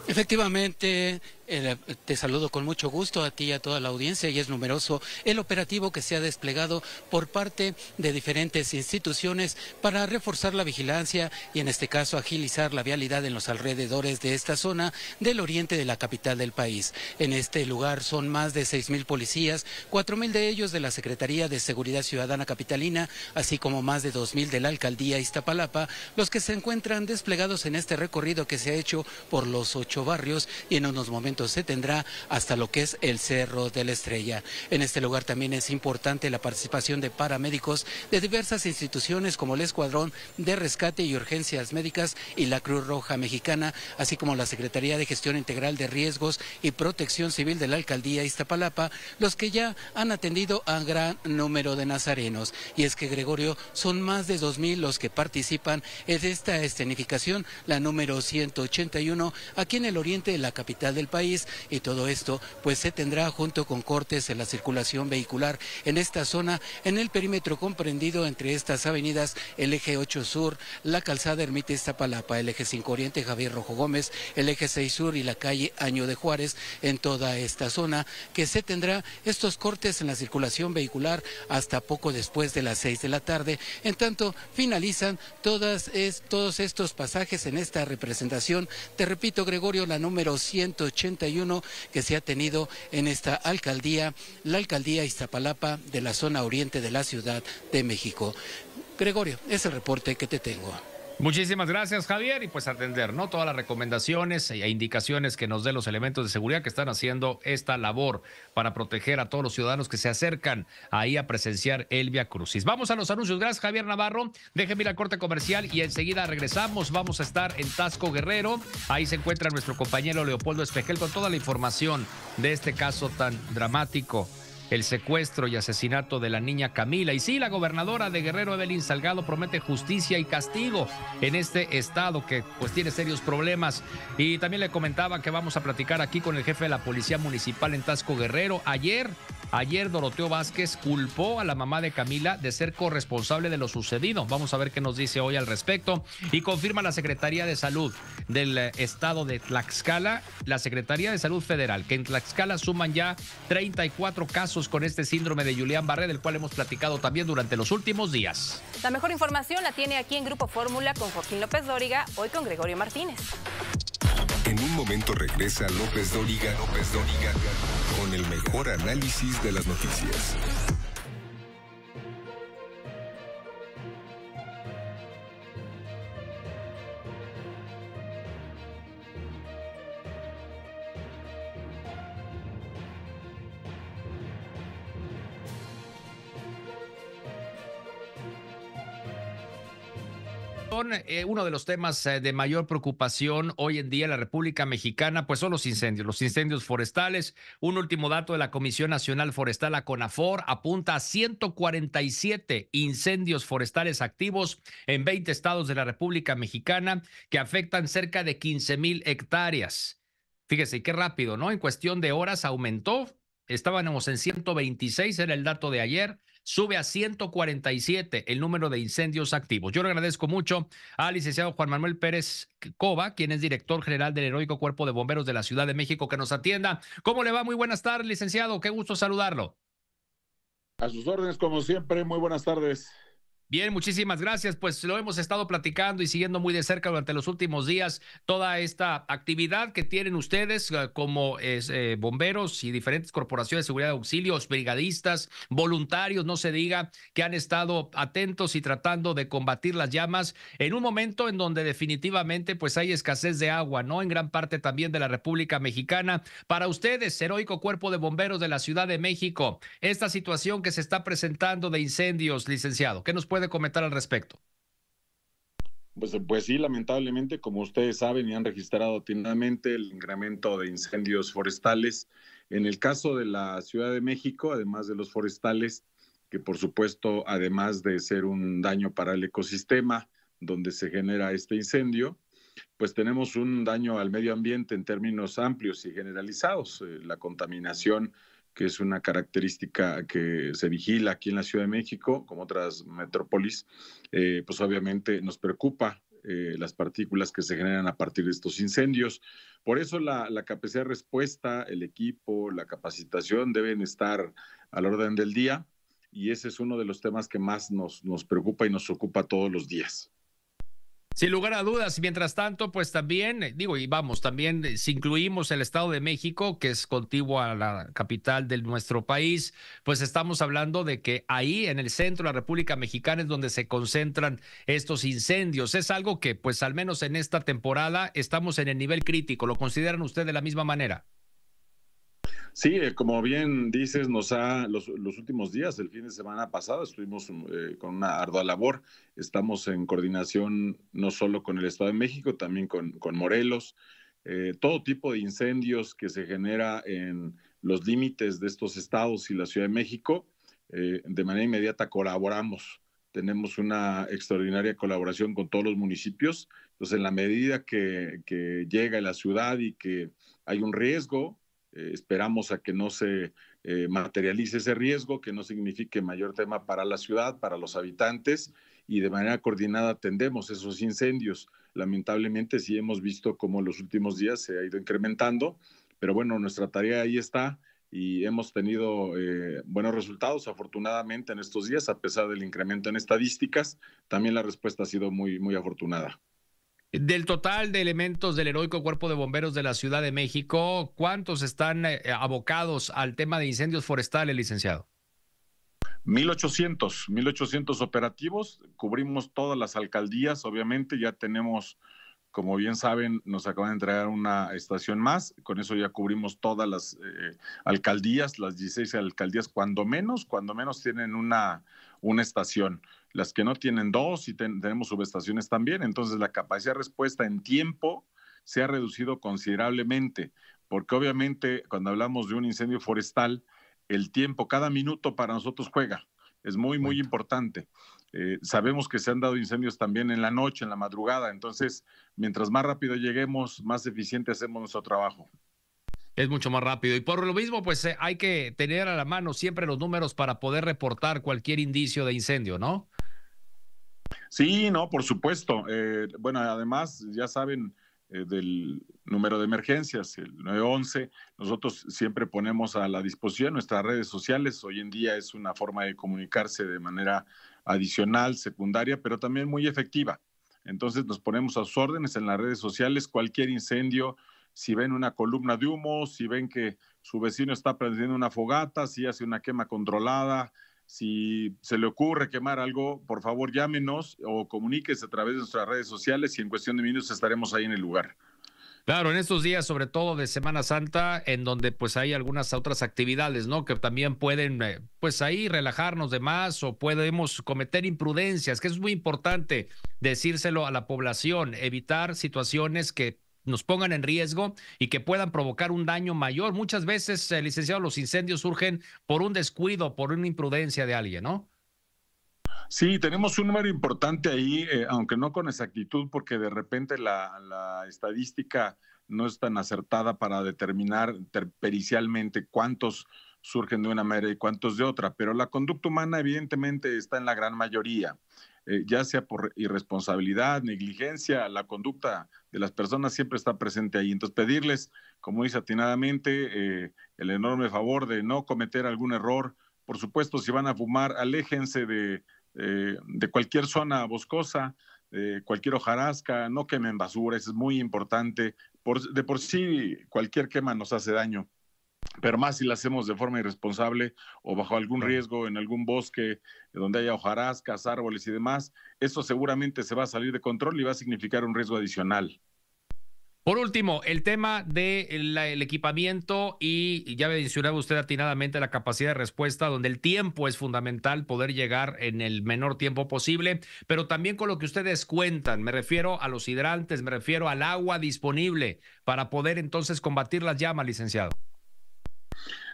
Efectivamente, eh, te saludo con mucho gusto a ti y a toda la audiencia y es numeroso el operativo que se ha desplegado por parte de diferentes instituciones para reforzar la vigilancia y en este caso agilizar la vialidad en los alrededores de esta zona del oriente de la capital del país. En este lugar son más de seis mil policías, cuatro mil de ellos de la Secretaría de Seguridad Ciudadana Capitalina, así como más de dos mil de la Alcaldía Iztapalapa, los que se encuentran desplegados en este recorrido que se ha hecho por los ocho barrios y en unos momentos se tendrá hasta lo que es el Cerro de la Estrella. En este lugar también es importante la participación de paramédicos de diversas instituciones como el Escuadrón de Rescate y Urgencias Médicas y la Cruz Roja Mexicana, así como la Secretaría de Gestión Integral de Riesgos y Protección Civil de la Alcaldía Iztapalapa, los que ya han atendido a gran número de nazarenos. Y es que, Gregorio, son más de 2.000 los que participan en esta escenificación, la número 181, aquí en el oriente de la capital del país y todo esto pues se tendrá junto con cortes en la circulación vehicular en esta zona, en el perímetro comprendido entre estas avenidas, el eje 8 sur, la calzada Ermita Iztapalapa, el eje 5 oriente Javier Rojo Gómez, el eje 6 sur y la calle Año de Juárez, en toda esta zona, que se tendrá estos cortes en la circulación vehicular hasta poco después de las 6 de la tarde. En tanto, finalizan todas es, todos estos pasajes en esta representación. Te repito, Gregorio, la número 180 que se ha tenido en esta alcaldía, la alcaldía Iztapalapa de la zona oriente de la Ciudad de México. Gregorio, es el reporte que te tengo. Muchísimas gracias, Javier, y pues atender, ¿no? Todas las recomendaciones e indicaciones que nos den los elementos de seguridad que están haciendo esta labor para proteger a todos los ciudadanos que se acercan ahí a presenciar el Via Crucis. Vamos a los anuncios. Gracias, Javier Navarro. déjeme ir a corte comercial y enseguida regresamos. Vamos a estar en Tasco Guerrero. Ahí se encuentra nuestro compañero Leopoldo Espejel con toda la información de este caso tan dramático el secuestro y asesinato de la niña Camila. Y sí, la gobernadora de Guerrero Evelyn Salgado promete justicia y castigo en este estado que pues tiene serios problemas. Y también le comentaba que vamos a platicar aquí con el jefe de la Policía Municipal en Tasco Guerrero. Ayer Ayer Doroteo Vázquez culpó a la mamá de Camila de ser corresponsable de lo sucedido. Vamos a ver qué nos dice hoy al respecto. Y confirma la Secretaría de Salud del eh, estado de Tlaxcala, la Secretaría de Salud Federal, que en Tlaxcala suman ya 34 casos con este síndrome de Julián Barré, del cual hemos platicado también durante los últimos días. La mejor información la tiene aquí en Grupo Fórmula con Joaquín López Dóriga, hoy con Gregorio Martínez. En un momento regresa López Dóriga, López Dóriga, con el mejor análisis de las noticias. Eh, uno de los temas eh, de mayor preocupación hoy en día en la República Mexicana, pues son los incendios, los incendios forestales. Un último dato de la Comisión Nacional Forestal, a CONAFOR, apunta a 147 incendios forestales activos en 20 estados de la República Mexicana que afectan cerca de 15 mil hectáreas. Fíjese qué rápido, ¿no? En cuestión de horas aumentó. Estábamos en 126, era el dato de ayer sube a 147 el número de incendios activos. Yo le agradezco mucho al licenciado Juan Manuel Pérez Cova, quien es director general del Heroico Cuerpo de Bomberos de la Ciudad de México, que nos atienda. ¿Cómo le va? Muy buenas tardes, licenciado. Qué gusto saludarlo. A sus órdenes, como siempre. Muy buenas tardes. Bien, muchísimas gracias. Pues lo hemos estado platicando y siguiendo muy de cerca durante los últimos días toda esta actividad que tienen ustedes eh, como eh, bomberos y diferentes corporaciones de seguridad de auxilios, brigadistas, voluntarios, no se diga, que han estado atentos y tratando de combatir las llamas en un momento en donde definitivamente pues hay escasez de agua, ¿no? En gran parte también de la República Mexicana. Para ustedes, heroico cuerpo de bomberos de la Ciudad de México, esta situación que se está presentando de incendios, licenciado, ¿qué nos puede puede comentar al respecto? Pues, pues sí, lamentablemente, como ustedes saben y han registrado atinadamente el incremento de incendios forestales. En el caso de la Ciudad de México, además de los forestales, que por supuesto, además de ser un daño para el ecosistema donde se genera este incendio, pues tenemos un daño al medio ambiente en términos amplios y generalizados. Eh, la contaminación que es una característica que se vigila aquí en la Ciudad de México, como otras metrópolis, eh, pues obviamente nos preocupa eh, las partículas que se generan a partir de estos incendios. Por eso la, la, capacidad de respuesta, el equipo, la capacitación deben estar al orden del día y ese es uno de los temas que más nos, nos preocupa y nos ocupa todos los días. Sin lugar a dudas, mientras tanto, pues también, eh, digo, y vamos, también eh, si incluimos el Estado de México, que es contiguo a la capital de nuestro país, pues estamos hablando de que ahí en el centro de la República Mexicana es donde se concentran estos incendios. Es algo que, pues al menos en esta temporada, estamos en el nivel crítico. ¿Lo consideran ustedes de la misma manera? Sí, eh, como bien dices, nos ha los, últimos días, el fin de semana pasado, estuvimos eh, con una ardua labor. Estamos en coordinación no solo con el Estado de México, también con, Morelos. Eh, todo tipo de incendios que se genera en los límites de estos estados y la Ciudad de México, de manera inmediata colaboramos. Tenemos una extraordinaria colaboración con todos los municipios. Entonces, en la medida que, llega la ciudad y que hay un riesgo, eh, esperamos a que no se eh, materialice ese riesgo, que no signifique mayor tema para la ciudad, para los habitantes y de manera coordinada atendemos esos incendios. Lamentablemente sí hemos visto cómo los últimos días se ha ido incrementando, pero bueno, nuestra tarea ahí está y hemos tenido eh, buenos resultados afortunadamente en estos días, a pesar del incremento en estadísticas, también la respuesta ha sido muy, muy afortunada. Del total de elementos del heroico cuerpo de bomberos de la Ciudad de México, ¿cuántos están eh, abocados al tema de incendios forestales, licenciado? 1800, 1800 operativos, cubrimos todas las alcaldías, obviamente ya tenemos como bien saben, nos acaban de entregar una estación más. Con eso ya cubrimos todas las eh, alcaldías, las 16 alcaldías, cuando menos, cuando menos tienen una, una estación. Las que no tienen dos y tenemos subestaciones también. Entonces, la capacidad de respuesta en tiempo se ha reducido considerablemente, porque obviamente cuando hablamos de un incendio forestal, el tiempo, cada minuto para nosotros juega. Es muy, muy importante. Eh, sabemos que se han dado incendios también en la noche, en la madrugada, entonces mientras más rápido lleguemos, más eficiente hacemos nuestro trabajo. Es mucho más rápido. Y por lo mismo, pues eh, hay que tener a la mano siempre los números para poder reportar cualquier indicio de incendio, ¿no? Sí, no, por supuesto. Eh, bueno, además, ya saben del número de emergencias, el 911, nosotros siempre ponemos a la disposición nuestras redes sociales. Hoy en día es una forma de comunicarse de manera adicional, secundaria, pero también muy efectiva. Entonces nos ponemos a sus órdenes en las redes sociales, cualquier incendio, si ven una columna de humo, si ven que su vecino está prendiendo una fogata, si hace una quema controlada, si se le ocurre quemar algo, por favor llámenos o comuníquese a través de nuestras redes sociales y en cuestión de minutos estaremos ahí en el lugar. Claro, en estos días, sobre todo de Semana Santa, en donde pues hay algunas otras actividades, ¿no? Que también pueden, eh, pues ahí relajarnos de más o podemos cometer imprudencias, que es muy importante decírselo a la población, evitar situaciones que nos pongan en riesgo y que puedan provocar un daño mayor. Muchas veces, eh, licenciado, los incendios surgen por un descuido, por una imprudencia de alguien, ¿no? Sí, tenemos un número importante ahí, eh, aunque no con exactitud, porque de repente la, estadística no es tan acertada para determinar pericialmente cuántos surgen de una manera y cuántos de otra, pero la conducta humana evidentemente está en la gran mayoría, eh, ya sea por irresponsabilidad, negligencia, la conducta de las personas siempre está presente ahí. Entonces pedirles, como dice atinadamente, eh, el enorme favor de no cometer algún error. Por supuesto, si van a fumar, aléjense de eh, de cualquier zona boscosa, cualquier hojarasca, no quemen basura, es muy importante. de por sí, cualquier quema nos hace daño, pero más si la hacemos de forma irresponsable o bajo algún riesgo en algún bosque donde haya hojarascas, árboles y demás, eso seguramente se va a salir de control y va a significar un riesgo adicional. Por último, el tema del equipamiento y ya mencionaba usted atinadamente la capacidad de respuesta, donde el tiempo es fundamental, poder llegar en el menor tiempo posible, pero también con lo que ustedes cuentan, me refiero a los hidrantes, me refiero al agua disponible para poder entonces combatir las llamas, licenciado.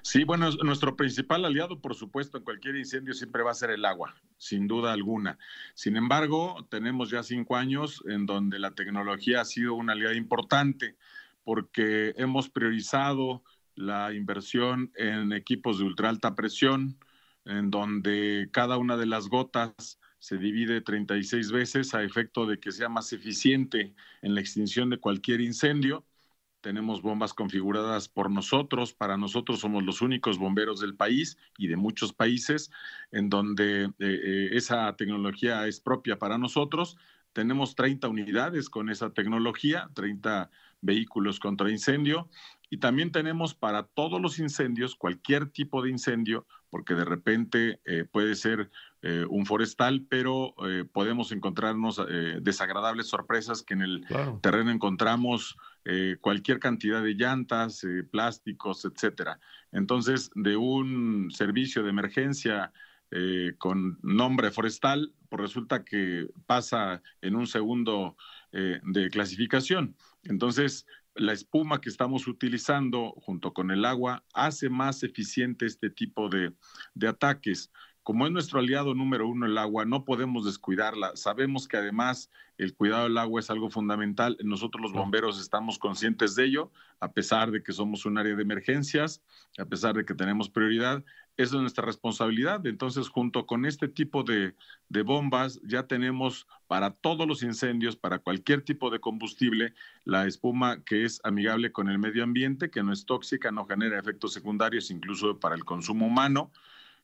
Sí, bueno, nuestro principal aliado, por supuesto, en cualquier incendio siempre va a ser el agua, sin duda alguna. Sin embargo, tenemos ya cinco años en donde la tecnología ha sido una aliada importante porque hemos priorizado la inversión en equipos de ultra alta presión, en donde cada una de las gotas se divide 36 veces a efecto de que sea más eficiente en la extinción de cualquier incendio tenemos bombas configuradas por nosotros, para nosotros somos los únicos bomberos del país y de muchos países en donde eh, eh, esa tecnología es propia para nosotros. Tenemos 30 unidades con esa tecnología, 30 vehículos contra incendio y también tenemos para todos los incendios, cualquier tipo de incendio, porque de repente eh, puede ser eh, un forestal, pero eh, podemos encontrarnos desagradables sorpresas que en el terreno encontramos cualquier cantidad de llantas, plásticos, etcétera. Entonces, de un servicio de emergencia con nombre forestal, pues resulta que pasa en un segundo de clasificación. Entonces, la espuma que estamos utilizando junto con el agua hace más eficiente este tipo de, ataques. Como es nuestro aliado número uno el agua, no podemos descuidarla. Sabemos que además el cuidado del agua es algo fundamental. Nosotros los bomberos estamos conscientes de ello, a pesar de que somos un área de emergencias, a pesar de que tenemos prioridad, es nuestra responsabilidad. Entonces, junto con este tipo de, bombas, ya tenemos para todos los incendios, para cualquier tipo de combustible, la espuma que es amigable con el medio ambiente, que no es tóxica, no genera efectos secundarios, incluso para el consumo humano,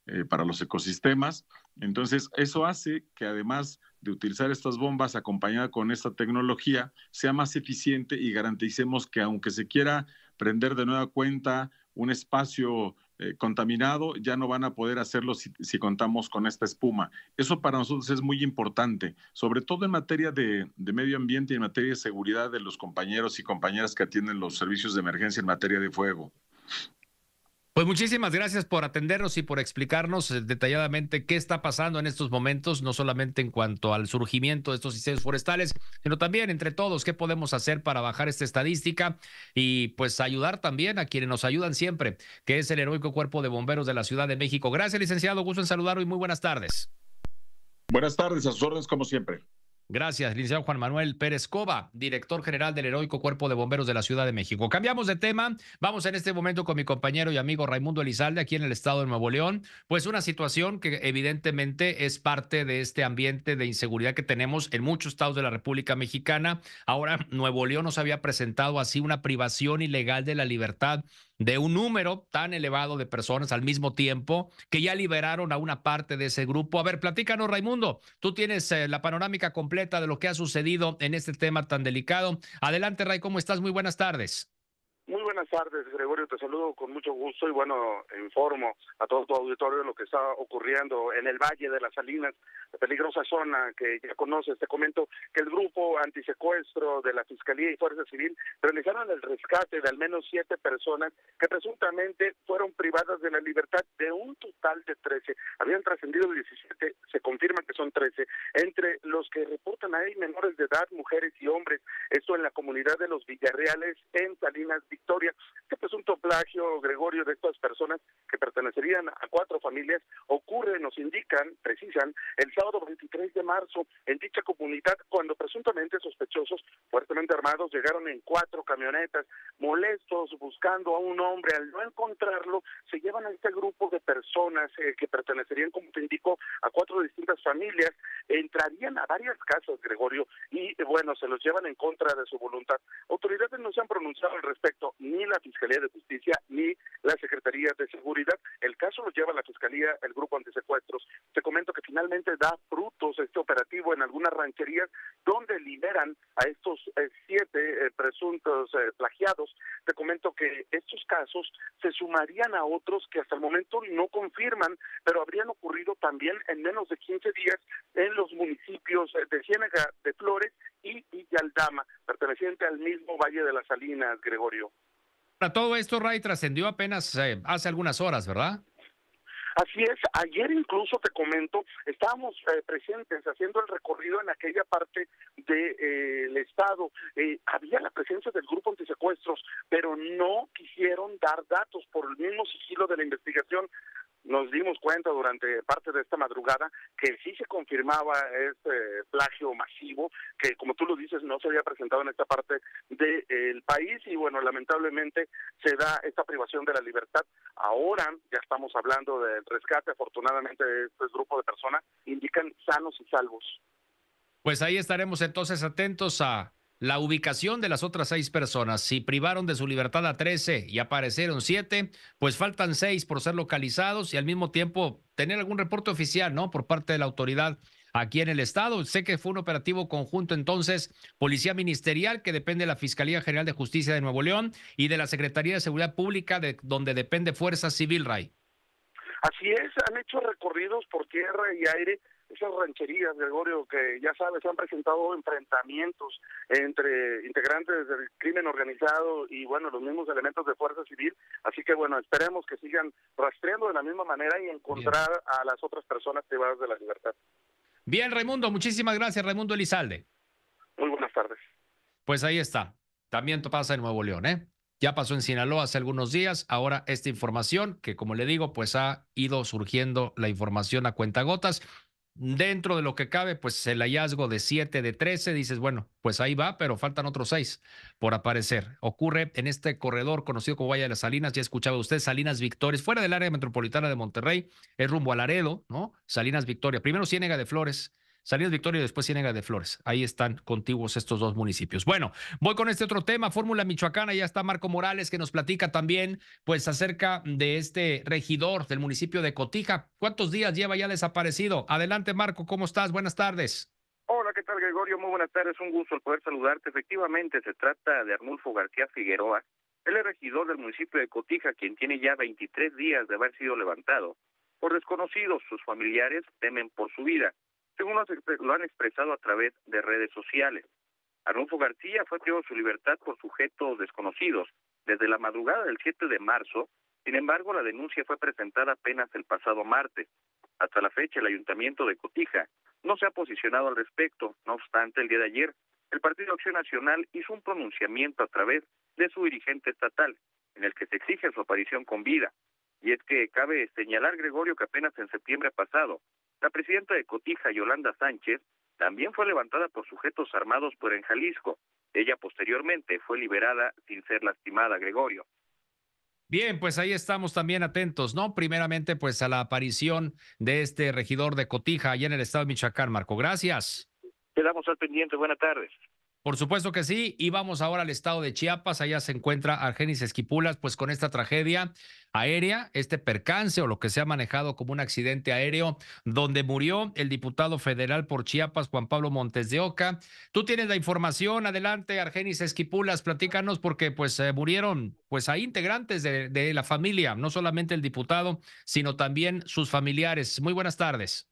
eh, para los ecosistemas. Entonces, eso hace que además de utilizar estas bombas acompañada con esta tecnología, sea más eficiente y garanticemos que aunque se quiera prender de nueva cuenta un espacio eh, contaminado, ya no van a poder hacerlo si, contamos con esta espuma. Eso para nosotros es muy importante, sobre todo en materia de, de, medio ambiente y en materia de seguridad de los compañeros y compañeras que atienden los servicios de emergencia en materia de fuego. Pues muchísimas gracias por atendernos y por explicarnos eh, detalladamente qué está pasando en estos momentos, no solamente en cuanto al surgimiento de estos incendios forestales, sino también entre todos qué podemos hacer para bajar esta estadística y pues ayudar también a quienes nos ayudan siempre, que es el heroico cuerpo de bomberos de la Ciudad de México. Gracias, licenciado, gusto en saludarlo y muy buenas tardes. Buenas tardes, a sus órdenes como siempre. Gracias, licenciado Juan Manuel Pérez Cova, director general del Heroico Cuerpo de Bomberos de la Ciudad de México. Cambiamos de tema, vamos en este momento con mi compañero y amigo Raimundo Elizalde, aquí en el estado de Nuevo León, pues una situación que evidentemente es parte de este ambiente de inseguridad que tenemos en muchos estados de la República Mexicana. Ahora, Nuevo León nos había presentado así una privación ilegal de la libertad de un número tan elevado de personas al mismo tiempo que ya liberaron a una parte de ese grupo. A ver, platícanos, Raimundo, tú tienes eh, la panorámica completa de lo que ha sucedido en este tema tan delicado. Adelante, Ray, ¿cómo estás? Muy buenas tardes. Muy buenas tardes, Gregorio. Te saludo con mucho gusto y bueno, informo a todo tu auditorio de lo que está ocurriendo en el Valle de las Salinas, la peligrosa zona que ya conoces. Te comento que el grupo antisecuestro de la Fiscalía y Fuerza Civil realizaron el rescate de al menos siete personas que presuntamente fueron privadas de la libertad de un total de trece, Habían trascendido 17, se confirma que son trece, Entre los que reportan hay menores de edad, mujeres y hombres. Esto en la comunidad de los Villarreales en Salinas Victoria. Este presunto plagio, Gregorio, de estas personas que pertenecerían a cuatro familias ocurre, nos indican, precisan, el sábado 23 de marzo en dicha comunidad cuando presuntamente sospechosos, fuertemente armados, llegaron en cuatro camionetas, molestos, buscando a un hombre. Al no encontrarlo, se llevan a este grupo de personas eh, que pertenecerían, como te indicó, a cuatro distintas familias, entrarían a varias casas, Gregorio, y eh, bueno, se los llevan en contra de su voluntad. Autoridades no se han pronunciado al respecto ni la Fiscalía de Justicia ni la Secretaría de Seguridad. El caso lo lleva la Fiscalía, el grupo antisecuestros. Te comento que finalmente da frutos este operativo en algunas rancherías donde liberan a estos eh, siete eh, presuntos eh, plagiados. Te comento que estos casos se sumarían a otros que hasta el momento no confirman, pero habrían ocurrido también en menos de 15 días en los municipios de Ciénaga de Flores y Villaldama, perteneciente al mismo Valle de las Salinas, Gregorio. Para todo esto, Ray, trascendió apenas eh, hace algunas horas, ¿verdad? Así es, ayer incluso te comento, estábamos eh, presentes haciendo el recorrido en aquella parte del eh, Estado. había la presencia del grupo antisecuestros, pero no quisieron dar datos por el mismo sigilo de la investigación nos dimos cuenta durante parte de esta madrugada que sí se confirmaba este plagio masivo que como tú lo dices no se había presentado en esta parte del país y bueno lamentablemente se da esta privación de la libertad ahora ya estamos hablando del rescate afortunadamente este grupo de personas indican sanos y salvos pues ahí estaremos entonces atentos a la ubicación de las otras seis personas. Si privaron de su libertad a trece y aparecieron siete, pues faltan seis por ser localizados y al mismo tiempo tener algún reporte oficial, ¿no? Por parte de la autoridad aquí en el estado. Sé que fue un operativo conjunto entonces, Policía Ministerial, que depende de la Fiscalía General de Justicia de Nuevo León y de la Secretaría de Seguridad Pública, de donde depende Fuerza Civil, Ray. Así es, han hecho recorridos por tierra y aire esas rancherías, Gregorio, que ya sabes, se han presentado enfrentamientos entre integrantes del crimen organizado y, bueno, los mismos elementos de fuerza civil. Así que, bueno, esperemos que sigan rastreando de la misma manera y encontrar a las otras personas privadas de la libertad. Bien, Raimundo, muchísimas gracias, Raimundo Elizalde. Muy buenas tardes. Pues ahí está. También pasa en Nuevo León, ¿eh? Ya pasó en Sinaloa hace algunos días. Ahora esta información, que como le digo, pues ha ido surgiendo la información a cuentagotas dentro de lo que cabe, pues el hallazgo de 7 de 13, dices, bueno, pues ahí va, pero faltan otros 6 por aparecer. Ocurre en este corredor conocido como Valle de las Salinas, ya escuchaba usted, Salinas Victorias, fuera del área metropolitana de Monterrey, es rumbo a Laredo, ¿no? Salinas Victoria, primero Ciénega de Flores, Salinas Victoria y después Cienega de Flores. Ahí están contiguos estos dos municipios. Bueno, voy con este otro tema, Fórmula Michoacana. Ya está Marco Morales que nos platica también, pues, acerca de este regidor del municipio de Cotija. ¿Cuántos días lleva ya desaparecido? Adelante, Marco, ¿cómo estás? Buenas tardes. Hola, ¿qué tal, Gregorio? Muy buenas tardes. Un gusto el poder saludarte. Efectivamente, se trata de Arnulfo García Figueroa, el regidor del municipio de Cotija, quien tiene ya 23 días de haber sido levantado. Por desconocidos, sus familiares temen por su vida según lo han expresado a través de redes sociales. Arnulfo García fue privado su libertad por sujetos desconocidos desde la madrugada del 7 de marzo, sin embargo la denuncia fue presentada apenas el pasado martes. Hasta la fecha el ayuntamiento de Cotija no se ha posicionado al respecto, no obstante el día de ayer el Partido Acción Nacional hizo un pronunciamiento a través de su dirigente estatal, en el que se exige su aparición con vida. Y es que cabe señalar, Gregorio, que apenas en septiembre pasado, la presidenta de Cotija, Yolanda Sánchez, también fue levantada por sujetos armados por en Jalisco. Ella posteriormente fue liberada sin ser lastimada, Gregorio. Bien, pues ahí estamos también atentos, ¿no? Primeramente, pues a la aparición de este regidor de Cotija allá en el estado de Michoacán, Marco. Gracias. Quedamos al pendiente. Buenas tardes. Por supuesto que sí. Y vamos ahora al estado de Chiapas. Allá se encuentra Argenis Esquipulas, pues con esta tragedia aérea, este percance o lo que se ha manejado como un accidente aéreo, donde murió el diputado federal por Chiapas, Juan Pablo Montes de Oca. Tú tienes la información. Adelante, Argenis Esquipulas, platícanos porque pues eh, murieron pues hay integrantes de la familia, no solamente el diputado, sino también sus familiares. Muy buenas tardes.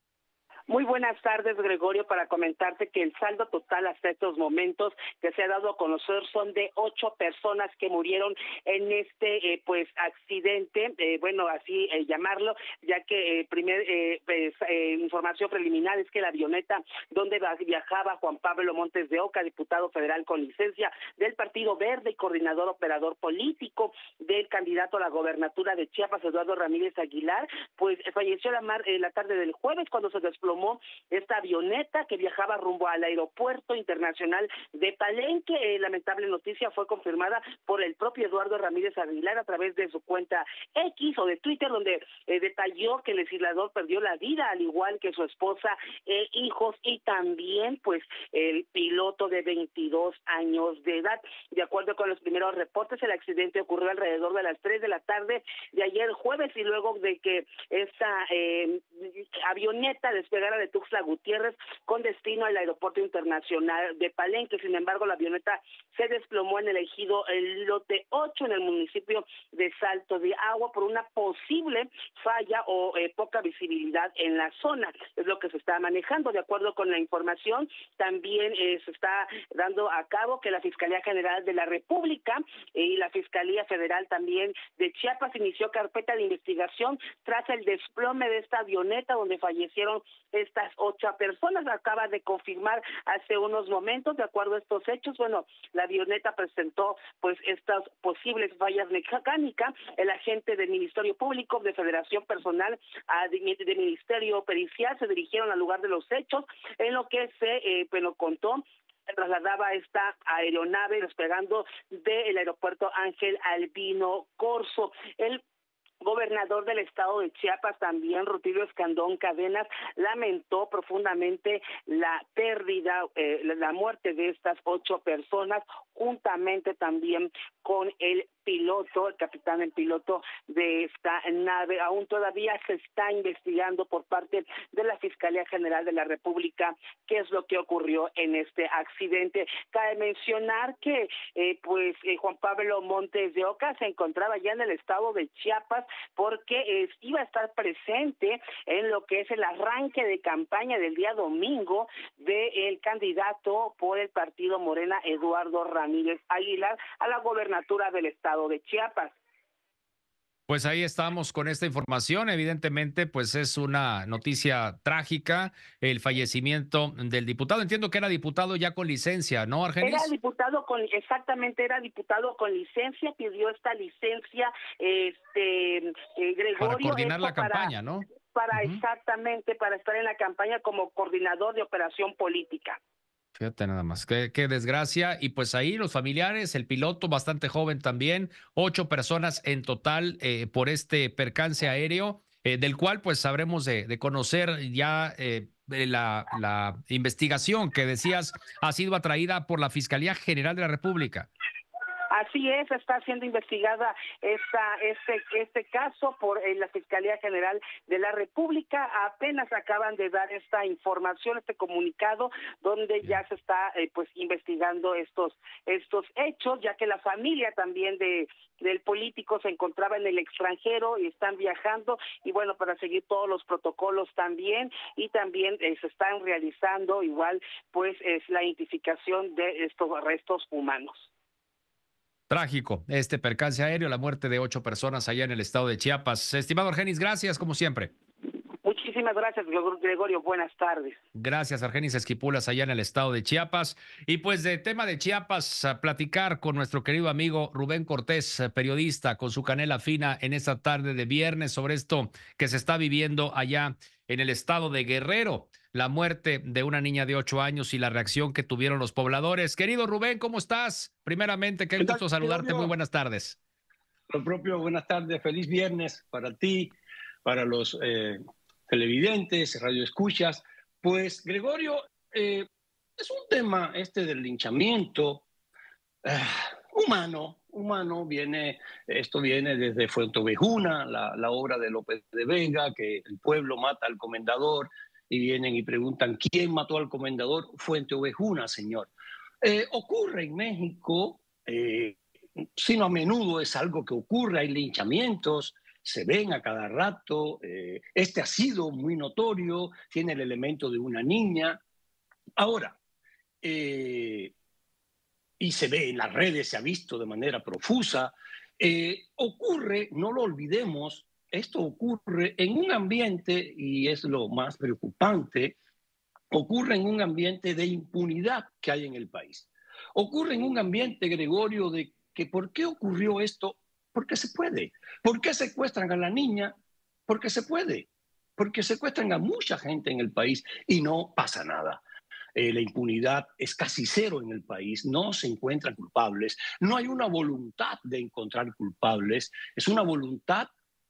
Muy buenas tardes, Gregorio, para comentarte que el saldo total hasta estos momentos que se ha dado a conocer son de ocho personas que murieron en este, eh, pues, accidente, eh, bueno, así eh, llamarlo, ya que primer pues, información preliminar es que la avioneta donde viajaba Juan Pablo Montes de Oca, diputado federal con licencia del Partido Verde y coordinador operador político del candidato a la gobernatura de Chiapas, Eduardo Ramírez Aguilar, pues falleció la tarde del jueves cuando se desplomó esta avioneta que viajaba rumbo al aeropuerto internacional de Palenque. Eh, lamentable noticia fue confirmada por el propio Eduardo Ramírez Aguilar a través de su cuenta X o de Twitter, donde eh, detalló que el legislador perdió la vida, al igual que su esposa e hijos, y también, pues, el piloto de 22 años de edad. De acuerdo con los primeros reportes, el accidente ocurrió alrededor de las 3 de la tarde de ayer jueves y luego de que esta eh, avioneta después de Tuxtla Gutiérrez con destino al aeropuerto internacional de Palenque. Sin embargo, la avioneta se desplomó en el ejido el lote 8 en el municipio de Salto de Agua por una posible falla o eh, poca visibilidad en la zona. Es lo que se está manejando. De acuerdo con la información, también eh, se está dando a cabo que la Fiscalía General de la República eh, y la Fiscalía Federal también de Chiapas inició carpeta de investigación tras el desplome de esta avioneta donde fallecieron estas ocho personas. Acaba de confirmar hace unos momentos, de acuerdo a estos hechos, bueno, la avioneta presentó pues estas posibles fallas mecánicas. El agente del Ministerio Público de Federación Personal de Ministerio Pericial se dirigieron al lugar de los hechos, en lo que se eh, bueno, contó trasladaba esta aeronave despegando del aeropuerto Ángel Albino Corso. El gobernador del estado de Chiapas, también Rutilio Escandón Cadenas, lamentó profundamente la pérdida, eh, la muerte de estas ocho personas, juntamente también con el piloto, el capitán el piloto de esta nave. Aún todavía se está investigando por parte de la Fiscalía General de la República qué es lo que ocurrió en este accidente. Cabe mencionar que eh, pues eh, Juan Pablo Montes de Oca se encontraba ya en el estado de Chiapas porque eh, iba a estar presente en lo que es el arranque de campaña del día domingo del el candidato por el partido Morena Eduardo Ramírez Aguilar a la gobernatura del estado de Chiapas. Pues ahí estamos con esta información. Evidentemente, pues es una noticia trágica el fallecimiento del diputado. Entiendo que era diputado ya con licencia, ¿no, Argenis? Era diputado con, exactamente, era diputado con licencia, pidió esta licencia, este, eh, Gregorio. Para coordinar la campaña, ¿no? para exactamente para estar en la campaña como coordinador de operación política. Fíjate nada más, qué, desgracia. Y pues ahí los familiares, el piloto bastante joven también, ocho personas en total eh, por este percance aéreo, eh, del cual pues sabremos de, conocer ya eh, la, la investigación que decías ha sido atraída por la Fiscalía General de la República. Así es, está siendo investigada este, este caso por eh, la Fiscalía General de la República. Apenas acaban de dar esta información, este comunicado, donde ya se está eh, pues investigando estos, estos hechos, ya que la familia también del político se encontraba en el extranjero y están viajando y bueno para seguir todos los protocolos también y también eh, se están realizando igual pues es la identificación de estos restos humanos. Trágico este percance aéreo, la muerte de ocho personas allá en el estado de Chiapas. Estimado Argenis, gracias como siempre. Muchísimas gracias, Gregorio. Buenas tardes. Gracias, Argenis Esquipulas, allá en el estado de Chiapas. Y pues de tema de Chiapas, platicar con nuestro querido amigo Rubén Cortés, periodista, con su canela fina en esta tarde de viernes sobre esto que se está viviendo allá en el estado de Guerrero la muerte de una niña de ocho años y la reacción que tuvieron los pobladores. Querido Rubén, ¿cómo estás? Primeramente, qué, gusto saludarte. Muy buenas tardes. Lo propio, buenas tardes. Feliz viernes para ti, para los eh, televidentes, radioescuchas. Pues, Gregorio, eh, es un tema este del linchamiento ah, humano, humano viene, esto viene desde fuentevejuna la, la obra de López de Vega, que el pueblo mata al comendador y vienen y preguntan quién mató al comendador Fuente Ovejuna, señor. Eh, ocurre en México, eh, sino a menudo es algo que ocurre, hay linchamientos, se ven a cada rato, eh, este ha sido muy notorio, tiene el elemento de una niña. Ahora, y se ve en las redes, se ha visto de manera profusa, ocurre, no lo olvidemos, esto ocurre en un ambiente, y es lo más preocupante, ocurre en un ambiente de impunidad que hay en el país. Ocurre en un ambiente, Gregorio, de que ¿por qué ocurrió esto? Porque se puede. ¿Por qué secuestran a la niña? Porque se puede. Porque secuestran a mucha gente en el país y no pasa nada. Eh, la impunidad es casi cero en el país, no se encuentran culpables, no hay una voluntad de encontrar culpables, es una voluntad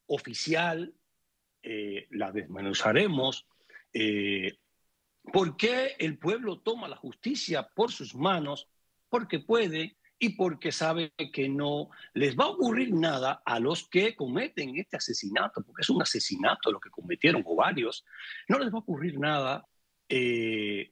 oficial, eh, la desmenuzaremos. Eh, porque el pueblo toma la justicia por sus manos? Porque puede y porque sabe que no les va a ocurrir nada a los que cometen este asesinato, porque es un asesinato lo que cometieron o varios, no les va a ocurrir nada eh,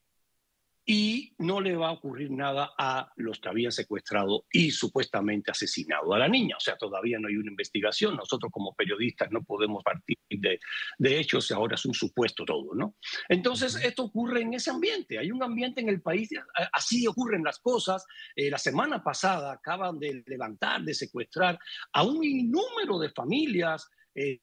y no le va a ocurrir nada a los que habían secuestrado y supuestamente asesinado a la niña. O sea, todavía no hay una investigación. Nosotros como periodistas no podemos partir de, de hechos, ahora es un supuesto todo, ¿no? Entonces, esto ocurre en ese ambiente. Hay un ambiente en el país, eh, así ocurren las cosas. Eh, la semana pasada acaban de levantar, de secuestrar a un inúmero de familias. Eh,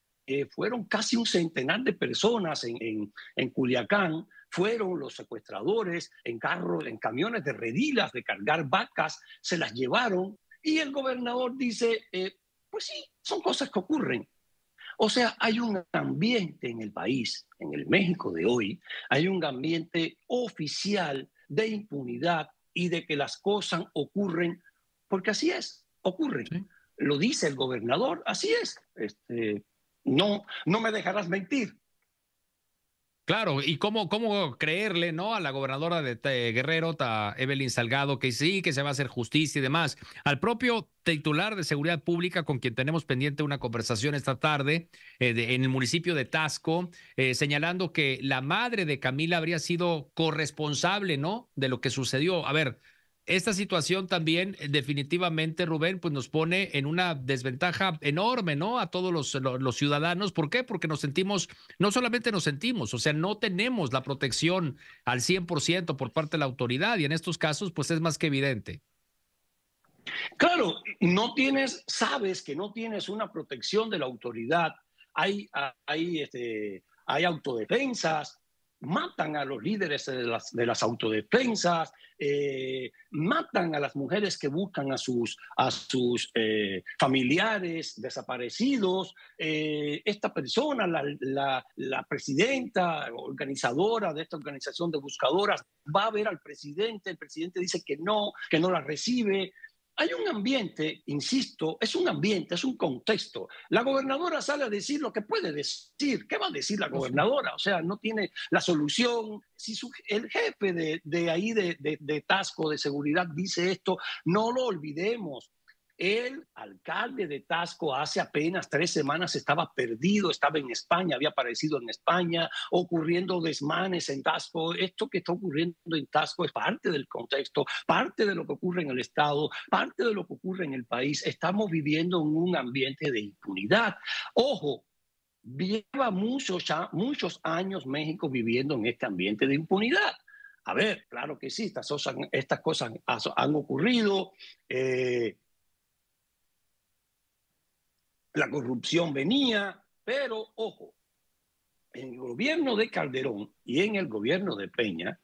fueron casi un centenar de personas en, en, en Culiacán fueron los secuestradores en carros, en camiones de redilas, de cargar vacas, se las llevaron y el gobernador dice, eh, pues sí, son cosas que ocurren. O sea, hay un ambiente en el país, en el México de hoy, hay un ambiente oficial de impunidad y de que las cosas ocurren, porque así es, ocurren. Lo dice el gobernador, así es. Este, no, no me dejarás mentir. Claro, y cómo, cómo creerle, ¿no? A la gobernadora de Guerrero, Evelyn Salgado, que sí, que se va a hacer justicia y demás. Al propio titular de Seguridad Pública, con quien tenemos pendiente una conversación esta tarde eh, en el municipio de Tasco, eh, señalando que la madre de Camila habría sido corresponsable, ¿no? De lo que sucedió. A ver, esta situación también eh, definitivamente, Rubén, pues nos pone en una desventaja enorme, ¿no? A todos los, ciudadanos. ¿Por qué? Porque nos sentimos, no solamente nos sentimos, o sea, no tenemos la protección al 100% por parte de la autoridad y en estos casos, pues es más que evidente. Claro, no tienes, sabes que no tienes una protección de la autoridad. Hay, hay, este, hay autodefensas, matan a los líderes de las, de las autodefensas, eh, matan a las mujeres que buscan a sus, a sus eh, familiares desaparecidos. Eh, esta persona, la, la, presidenta organizadora de esta organización de buscadoras, va a ver al presidente, el presidente dice que no, que no la recibe hay un ambiente, insisto, es un ambiente, es un contexto. La gobernadora sale a decir lo que puede decir. ¿Qué va a decir la gobernadora? O sea, no tiene la solución. Si el jefe de, ahí, de, de Tasco, de seguridad, dice esto, no lo olvidemos. El alcalde de Tasco hace apenas tres semanas estaba perdido, estaba en España, había aparecido en España, ocurriendo desmanes en Tasco. Esto que está ocurriendo en Tasco es parte del contexto, parte de lo que ocurre en el Estado, parte de lo que ocurre en el país. Estamos viviendo en un ambiente de impunidad. Ojo, lleva muchos, muchos años México viviendo en este ambiente de impunidad. A ver, claro que sí, estas, estas cosas han ocurrido. Eh, la corrupción venía, pero ojo, en el gobierno de Calderón y en el gobierno de Peña,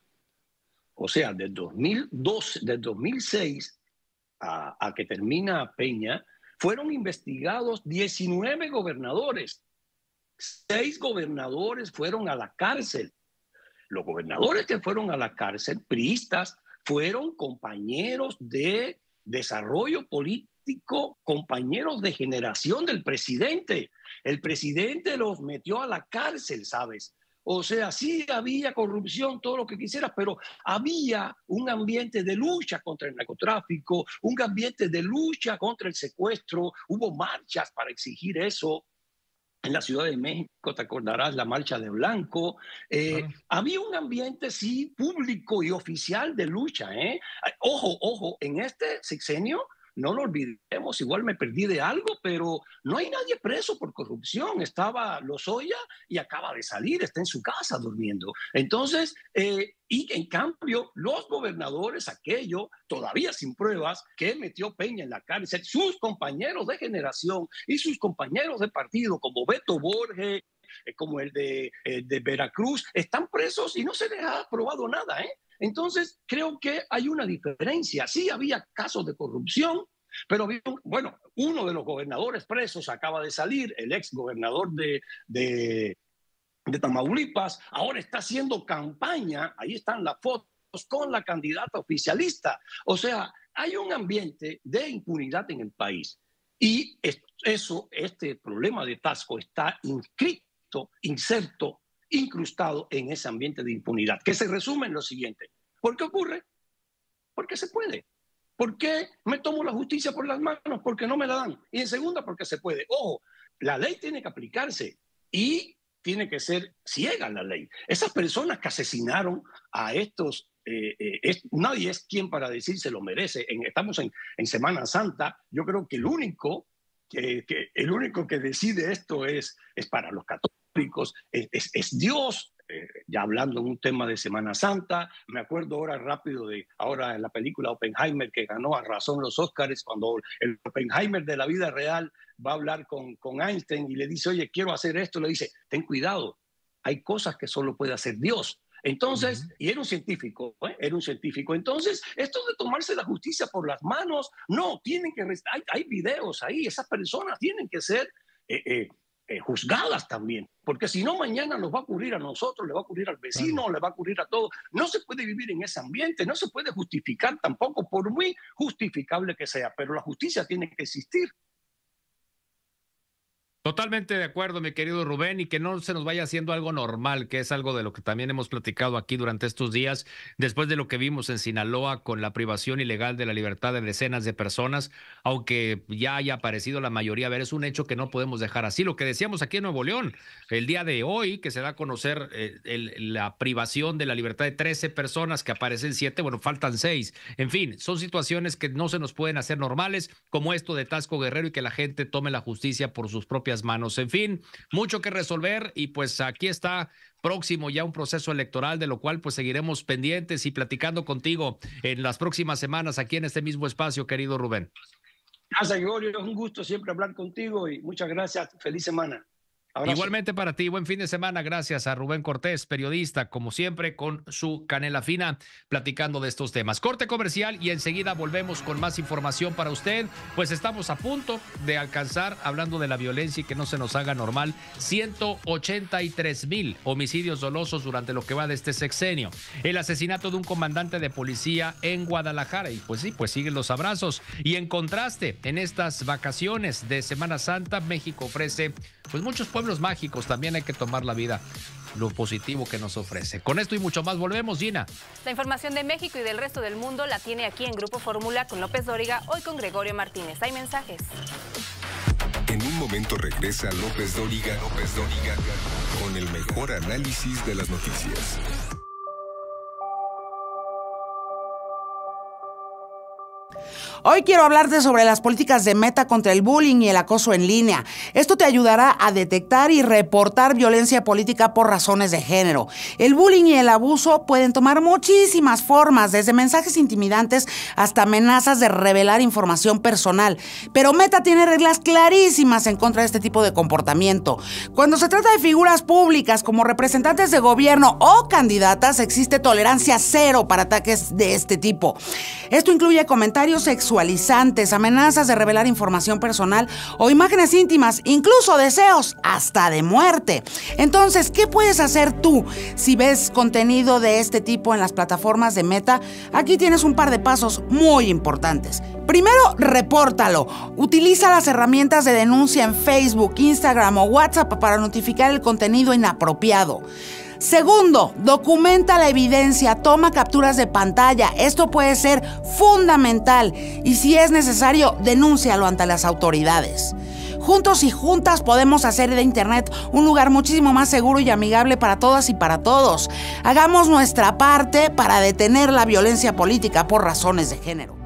o sea, del 2002, del 2006 a, a que termina Peña, fueron investigados 19 gobernadores. Seis gobernadores fueron a la cárcel. Los gobernadores que fueron a la cárcel, priistas, fueron compañeros de desarrollo político compañeros de generación del presidente. El presidente los metió a la cárcel, ¿sabes? O sea, sí había corrupción, todo lo que quisieras, pero había un ambiente de lucha contra el narcotráfico, un ambiente de lucha contra el secuestro, hubo marchas para exigir eso. En la Ciudad de México, te acordarás, la marcha de Blanco. Eh, había un ambiente, sí, público y oficial de lucha. ¿eh? Ojo, ojo, en este sexenio no lo olvidemos, igual me perdí de algo, pero no hay nadie preso por corrupción. Estaba Lozoya y acaba de salir, está en su casa durmiendo. Entonces, eh, y en cambio, los gobernadores, aquello, todavía sin pruebas, que metió Peña en la cárcel, sus compañeros de generación y sus compañeros de partido, como Beto Borges, eh, como el eh, de, Veracruz, están presos y no se les ha probado nada, ¿eh? Entonces, creo que hay una diferencia. Sí había casos de corrupción, pero bueno, uno de los gobernadores presos acaba de salir, el ex gobernador de, de, de Tamaulipas, ahora está haciendo campaña, ahí están las fotos, con la candidata oficialista. O sea, hay un ambiente de impunidad en el país. Y eso, este problema de Tasco está inscrito, inserto incrustado en ese ambiente de impunidad, que se resume en lo siguiente. ¿Por qué ocurre? Porque se puede. ¿Por qué me tomo la justicia por las manos? Porque no me la dan. Y en segunda, porque se puede. Ojo, la ley tiene que aplicarse y tiene que ser ciega la ley. Esas personas que asesinaron a estos, eh, eh, nadie es quien para decir se lo merece. estamos en, Semana Santa. Yo creo que el único que, el único que decide esto es, es para los católicos es, Dios. Eh, ya hablando en un tema de Semana Santa, me acuerdo ahora rápido de ahora la película Oppenheimer que ganó a razón los Óscares, cuando el Oppenheimer de la vida real va a hablar con, con Einstein y le dice, oye, quiero hacer esto, le dice, ten cuidado, hay cosas que solo puede hacer Dios. Entonces, y era un científico, ¿eh? era un científico. Entonces, esto de tomarse la justicia por las manos, no, tienen que, hay, hay videos ahí, esas personas tienen que ser eh, eh, juzgadas también, porque si no mañana nos va a ocurrir a nosotros, le va a ocurrir al vecino, le va a ocurrir a todo No se puede vivir en ese ambiente, no se puede justificar tampoco, por muy justificable que sea, pero la justicia tiene que existir. Totalmente de acuerdo, mi querido Rubén, y que no se nos vaya haciendo algo normal, que es algo de lo que también hemos platicado aquí durante estos días, después de lo que vimos en Sinaloa con la privación ilegal de la libertad de decenas de personas, aunque ya haya aparecido la mayoría, a ver, es un hecho que no podemos dejar así. Lo que decíamos aquí en Nuevo León, el día de hoy, que se da a conocer eh, la privación de la libertad de 13 personas, que aparecen 7, bueno, faltan 6. En fin, son situaciones que no se nos pueden hacer normales, como esto de Tasco Guerrero y que la gente tome la justicia por sus propias manos. En fin, mucho que resolver y pues aquí está próximo ya un proceso electoral, de lo cual pues seguiremos pendientes y platicando contigo en las próximas semanas aquí en este mismo espacio, querido Rubén. Gracias, Gregorio. Es un gusto siempre hablar contigo y muchas gracias. Feliz semana. Igualmente para ti, buen fin de semana. Gracias a Rubén Cortés, periodista, como siempre, con su canela fina, platicando de estos temas. Corte comercial y enseguida volvemos con más información para usted. Pues estamos a punto de alcanzar, hablando de la violencia y que no se nos haga normal, 183 mil homicidios dolosos durante lo que va de este sexenio. El asesinato de un comandante de policía en Guadalajara. Y pues sí, pues siguen los abrazos. Y en contraste, en estas vacaciones de Semana Santa, México ofrece pues muchos pueblos los mágicos, también hay que tomar la vida lo positivo que nos ofrece. Con esto y mucho más volvemos, Gina. La información de México y del resto del mundo la tiene aquí en Grupo Fórmula con López Dóriga, hoy con Gregorio Martínez. Hay mensajes. En un momento regresa López Dóriga, López Dóriga, con el mejor análisis de las noticias. Hoy quiero hablarte sobre las políticas de meta contra el bullying y el acoso en línea. Esto te ayudará a detectar y reportar violencia política por razones de género. El bullying y el abuso pueden tomar muchísimas formas, desde mensajes intimidantes hasta amenazas de revelar información personal. Pero Meta tiene reglas clarísimas en contra de este tipo de comportamiento. Cuando se trata de figuras públicas como representantes de gobierno o candidatas, existe tolerancia cero para ataques de este tipo. Esto incluye comentarios sexuales Visualizantes, amenazas de revelar información personal o imágenes íntimas, incluso deseos, hasta de muerte. Entonces, ¿qué puedes hacer tú si ves contenido de este tipo en las plataformas de Meta? Aquí tienes un par de pasos muy importantes. Primero, repórtalo. Utiliza las herramientas de denuncia en Facebook, Instagram o WhatsApp para notificar el contenido inapropiado. Segundo, documenta la evidencia, toma capturas de pantalla. Esto puede ser fundamental y si es necesario, denúncialo ante las autoridades. Juntos y juntas podemos hacer de Internet un lugar muchísimo más seguro y amigable para todas y para todos. Hagamos nuestra parte para detener la violencia política por razones de género.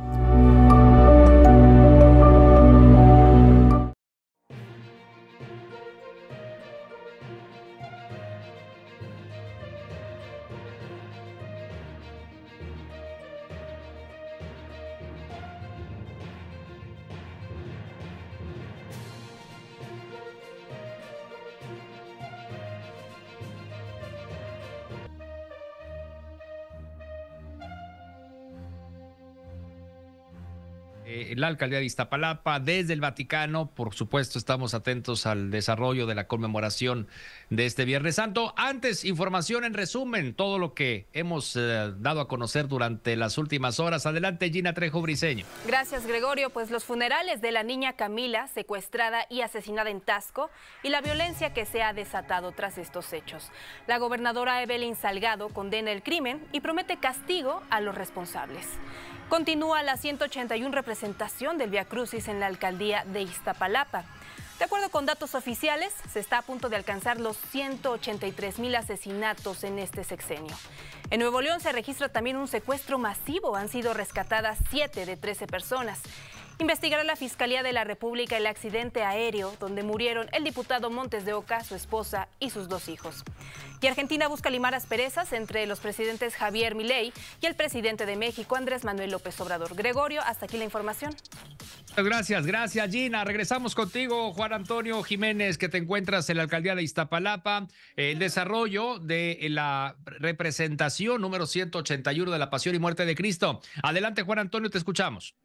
la alcaldía de Iztapalapa, desde el Vaticano. Por supuesto, estamos atentos al desarrollo de la conmemoración de este Viernes Santo. Antes, información en resumen, todo lo que hemos eh, dado a conocer durante las últimas horas. Adelante, Gina Trejo Briseño. Gracias, Gregorio. Pues los funerales de la niña Camila, secuestrada y asesinada en Tasco, y la violencia que se ha desatado tras estos hechos. La gobernadora Evelyn Salgado condena el crimen y promete castigo a los responsables. Continúa la 181 representación del Via Crucis en la alcaldía de Iztapalapa. De acuerdo con datos oficiales, se está a punto de alcanzar los 183 mil asesinatos en este sexenio. En Nuevo León se registra también un secuestro masivo. Han sido rescatadas 7 de 13 personas. Investigará la Fiscalía de la República el accidente aéreo donde murieron el diputado Montes de Oca, su esposa y sus dos hijos. Y Argentina busca limar asperezas entre los presidentes Javier Milei y el presidente de México, Andrés Manuel López Obrador. Gregorio, hasta aquí la información. Gracias, gracias Gina. Regresamos contigo, Juan Antonio Jiménez, que te encuentras en la alcaldía de Iztapalapa. El desarrollo de la representación número 181 de la Pasión y Muerte de Cristo. Adelante, Juan Antonio, te escuchamos.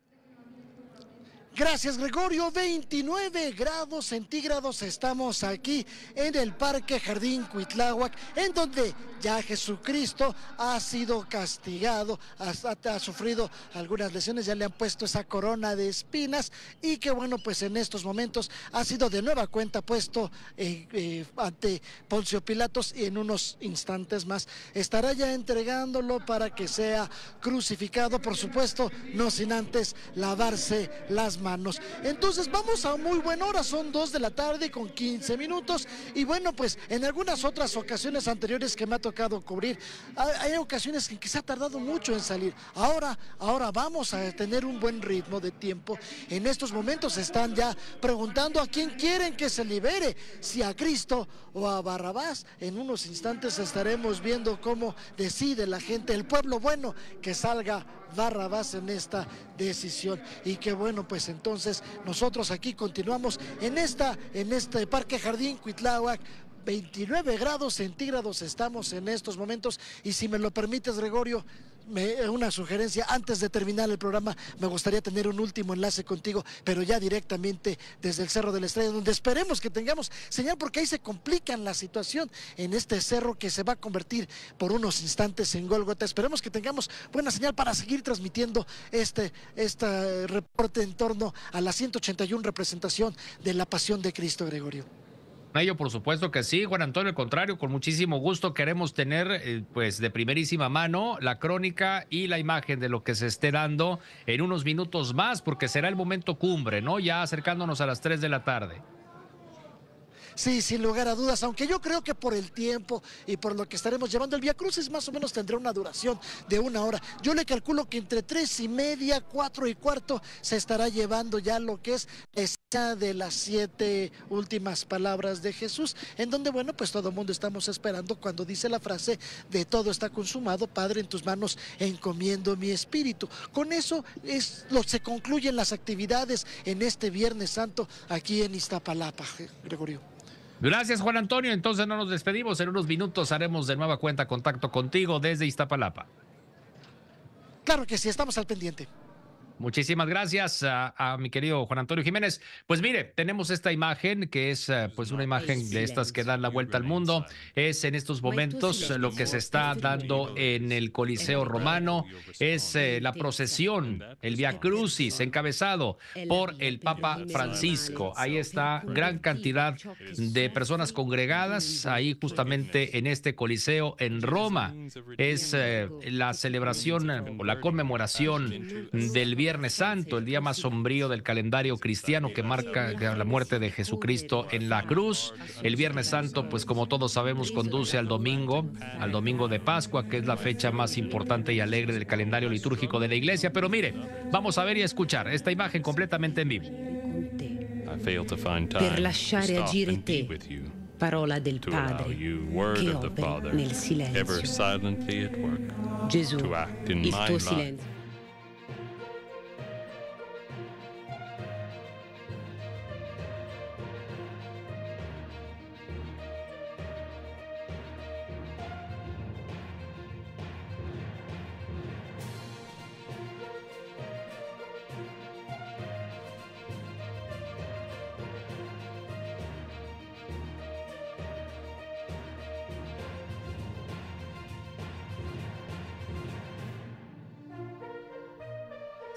Gracias Gregorio, 29 grados centígrados estamos aquí en el Parque Jardín Cuitláhuac, en donde ya Jesucristo ha sido castigado, ha sufrido algunas lesiones, ya le han puesto esa corona de espinas y que bueno, pues en estos momentos ha sido de nueva cuenta puesto eh, eh, ante Poncio Pilatos y en unos instantes más estará ya entregándolo para que sea crucificado, por supuesto, no sin antes lavarse las manos manos. Entonces vamos a muy buena hora, son 2 de la tarde con 15 minutos y bueno, pues en algunas otras ocasiones anteriores que me ha tocado cubrir, hay ocasiones que se ha tardado mucho en salir. Ahora, ahora vamos a tener un buen ritmo de tiempo. En estos momentos están ya preguntando a quién quieren que se libere, si a Cristo o a Barrabás. En unos instantes estaremos viendo cómo decide la gente, el pueblo bueno, que salga Barrabás en esta decisión. Y que bueno, pues entonces nosotros aquí continuamos en esta, en este Parque Jardín Cuitláhuac, 29 grados centígrados estamos en estos momentos. Y si me lo permites, Gregorio, eh, una sugerencia, antes de terminar el programa, me gustaría tener un último enlace contigo, pero ya directamente desde el Cerro de la Estrella, donde esperemos que tengamos señal, porque ahí se complican la situación en este cerro que se va a convertir por unos instantes en Golgota. Esperemos que tengamos buena señal para seguir transmitiendo este, este reporte en torno a la 181 representación de la Pasión de Cristo, Gregorio ello, por supuesto que sí, Juan Antonio, al contrario, con muchísimo gusto queremos tener eh, pues de primerísima mano la crónica y la imagen de lo que se esté dando en unos minutos más, porque será el momento cumbre, ¿no? Ya acercándonos a las 3 de la tarde. Sí, sin lugar a dudas, aunque yo creo que por el tiempo y por lo que estaremos llevando, el Via es más o menos tendrá una duración de una hora. Yo le calculo que entre tres y media, cuatro y cuarto, se estará llevando ya lo que es esta de las siete últimas palabras de Jesús, en donde, bueno, pues todo el mundo estamos esperando cuando dice la frase de todo está consumado, Padre, en tus manos encomiendo mi espíritu. Con eso es, lo, se concluyen las actividades en este Viernes Santo aquí en Iztapalapa, Gregorio. Gracias, Juan Antonio. Entonces no nos despedimos. En unos minutos haremos de nueva cuenta contacto contigo desde Iztapalapa. Claro que sí, estamos al pendiente. Muchísimas gracias a, mi querido Juan Antonio Jiménez. Pues mire, tenemos esta imagen que es eh, pues una imagen de estas que dan la vuelta al mundo. Es en estos momentos eh, lo que se está dando en el Coliseo Romano. Es la procesión, el Via Crucis, encabezado por el Papa Francisco. Ahí está gran cantidad de personas congregadas ahí justamente en este Coliseo en Roma. Es eh, la celebración o la conmemoración del viernes Viernes Santo, el día más sombrío del calendario cristiano que marca la muerte de Jesucristo en la cruz. El Viernes Santo, pues como todos sabemos, conduce al domingo, al domingo de Pascua, que es la fecha más importante y alegre del calendario litúrgico de la iglesia. Pero mire, vamos a ver y a escuchar esta imagen completamente en vivo. Per lasciare agire te, parola del Padre, che opera nel silenzio. Gesù, il tuo silenzio.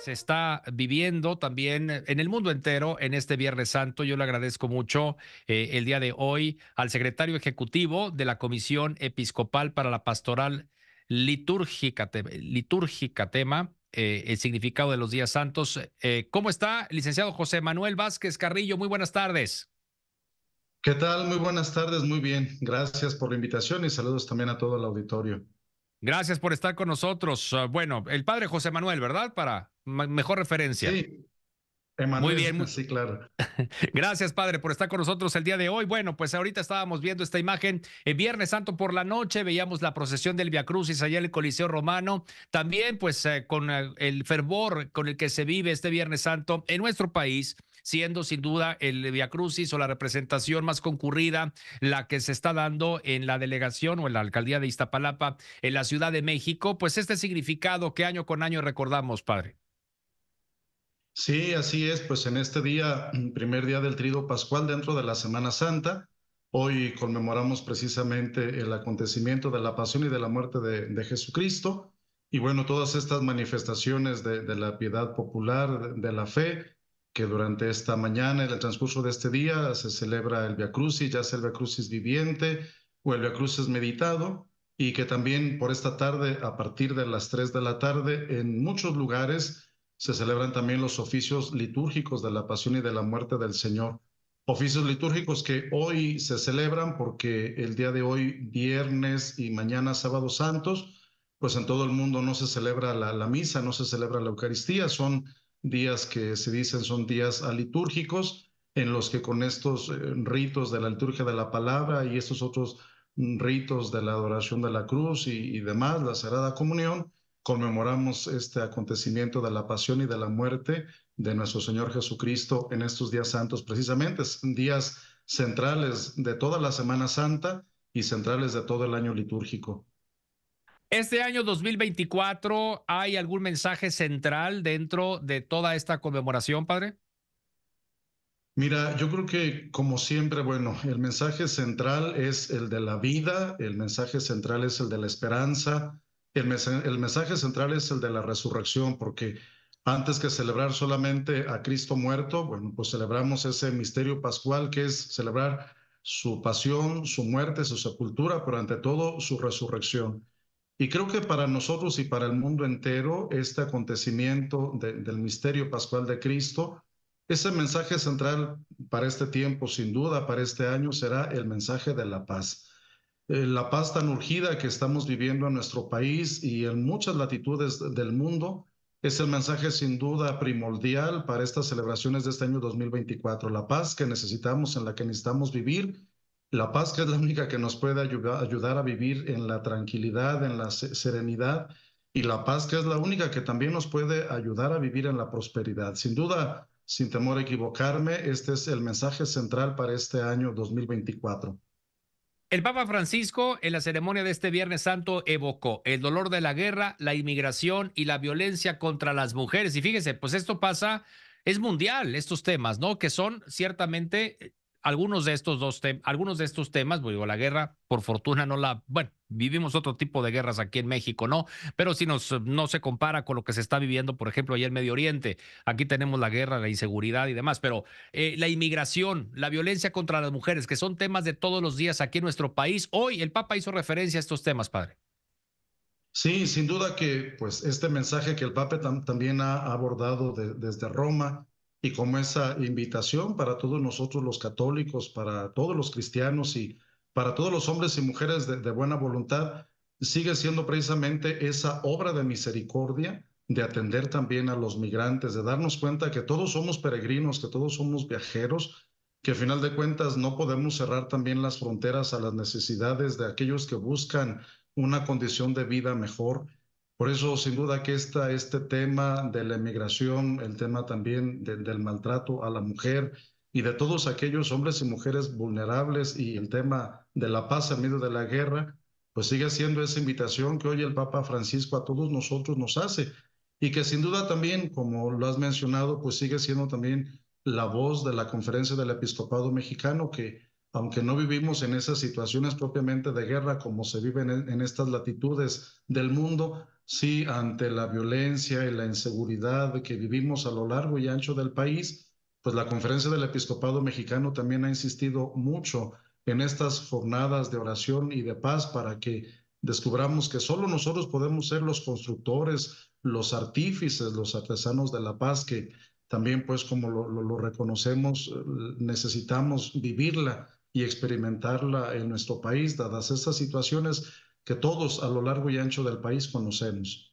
se está viviendo también en el mundo entero en este Viernes Santo. Yo le agradezco mucho eh, el día de hoy al secretario ejecutivo de la Comisión Episcopal para la Pastoral Litúrgica, litúrgica Tema, eh, el significado de los días santos. Eh, ¿Cómo está, licenciado José Manuel Vázquez Carrillo? Muy buenas tardes. ¿Qué tal? Muy buenas tardes, muy bien. Gracias por la invitación y saludos también a todo el auditorio. Gracias por estar con nosotros. Ah, bueno, el padre José Manuel, ¿verdad? Para mejor referencia. Sí. Emanuel, Muy bien. Sí, claro. Gracias, padre, por estar con nosotros el día de hoy. Bueno, pues ahorita estábamos viendo esta imagen. El eh, Viernes Santo por la noche veíamos la procesión del Via Crucis allá en el Coliseo Romano. También, pues, eh, con eh, el fervor con el que se vive este Viernes Santo en nuestro país siendo sin duda el Via Crucis o la representación más concurrida, la que se está dando en la delegación o en la alcaldía de Iztapalapa, en la Ciudad de México, pues este significado que año con año recordamos, padre. Sí, así es, pues en este día, mm, primer día del Trigo Pascual dentro de la Semana Santa, hoy conmemoramos precisamente el acontecimiento de la pasión y de la muerte de, Jesucristo, y bueno, todas estas manifestaciones de, la piedad popular, de la fe, que durante esta mañana, en el transcurso de este día, se celebra el Via Crucis, ya sea el Via Crucis viviente o el Via Crucis meditado, y que también por esta tarde, a partir de las 3 de la tarde, en muchos lugares se celebran también los oficios litúrgicos de la pasión y de la muerte del Señor. Oficios litúrgicos que hoy se celebran porque el día de hoy, viernes y mañana, sábado santos, pues en todo el mundo no se celebra la, la misa, no se celebra la Eucaristía, son días que se dicen son días litúrgicos, en los que con estos eh, ritos de la liturgia de la palabra y estos otros mm, ritos de la adoración de la cruz y, demás, la Sagrada Comunión, conmemoramos este acontecimiento de la pasión y de la muerte de nuestro Señor Jesucristo en estos días santos, precisamente días centrales de toda la Semana Santa y centrales de todo el año litúrgico. Este año 2024, ¿hay algún mensaje central dentro de toda esta conmemoración, padre? Mira, yo creo que como siempre, bueno, el mensaje central es el de la vida, el mensaje central es el de la esperanza, el, el mensaje central es el de la resurrección, porque antes que celebrar solamente a Cristo muerto, bueno, pues celebramos ese misterio pascual que es celebrar su pasión, su muerte, su sepultura, pero ante todo su resurrección. Y creo que para nosotros y para el mundo entero, este acontecimiento del misterio pascual de Cristo, ese mensaje central para este tiempo, sin duda, para este año, será el mensaje de la paz. Eh, la paz tan urgida que estamos viviendo en nuestro país y en muchas latitudes del mundo es el mensaje sin duda primordial para estas celebraciones de este año 2024. La paz que necesitamos, en la que necesitamos vivir la paz que es la única que nos puede ayudar, a vivir en la tranquilidad, en la serenidad, y la paz que es la única que también nos puede ayudar a vivir en la prosperidad. Sin duda, sin temor a equivocarme, este es el mensaje central para este año 2024. El Papa Francisco en la ceremonia de este Viernes Santo evocó el dolor de la guerra, la inmigración y la violencia contra las mujeres. Y fíjese, pues esto pasa, es mundial estos temas, ¿no? Que son ciertamente eh, algunos de estos dos algunos de estos temas, pues digo, la guerra, por fortuna no la, bueno, vivimos otro tipo de guerras aquí en México, ¿no? Pero si nos no se compara con lo que se está viviendo, por ejemplo, allá en Medio Oriente, aquí tenemos la guerra, la inseguridad y demás, pero eh, la inmigración, la violencia contra las mujeres, que son temas de todos los días aquí en nuestro país, hoy el Papa hizo referencia a estos temas, padre. Sí, sin duda que pues este mensaje que el Papa también ha abordado desde Roma, y como esa invitación para todos nosotros los católicos, para todos los cristianos y para todos los hombres y mujeres de, buena voluntad, sigue siendo precisamente esa obra de misericordia de atender también a los migrantes, de darnos cuenta que todos somos peregrinos, que todos somos viajeros, que a final de cuentas no podemos cerrar también las fronteras a las necesidades de aquellos que buscan una condición de vida mejor, por eso, sin duda que esta, este tema de la emigración, el tema también del maltrato a la mujer y de todos aquellos hombres y mujeres vulnerables y el tema de la paz en medio de la guerra, pues sigue siendo esa invitación que hoy el Papa Francisco a todos nosotros nos hace y que sin duda también, como lo has mencionado, pues sigue siendo también la voz de la conferencia del episcopado mexicano que aunque no vivimos en esas situaciones propiamente de guerra como se viven en, en estas latitudes del mundo, Sí, ante la violencia y la inseguridad que vivimos a lo largo y ancho del país, pues la Conferencia del Episcopado Mexicano también ha insistido mucho en estas jornadas de oración y de paz para que descubramos que solo nosotros podemos ser los constructores, los artífices, los artesanos de la paz, que también pues como lo, lo reconocemos, necesitamos vivirla y experimentarla en nuestro país, dadas estas situaciones que todos a lo largo y ancho del país conocemos.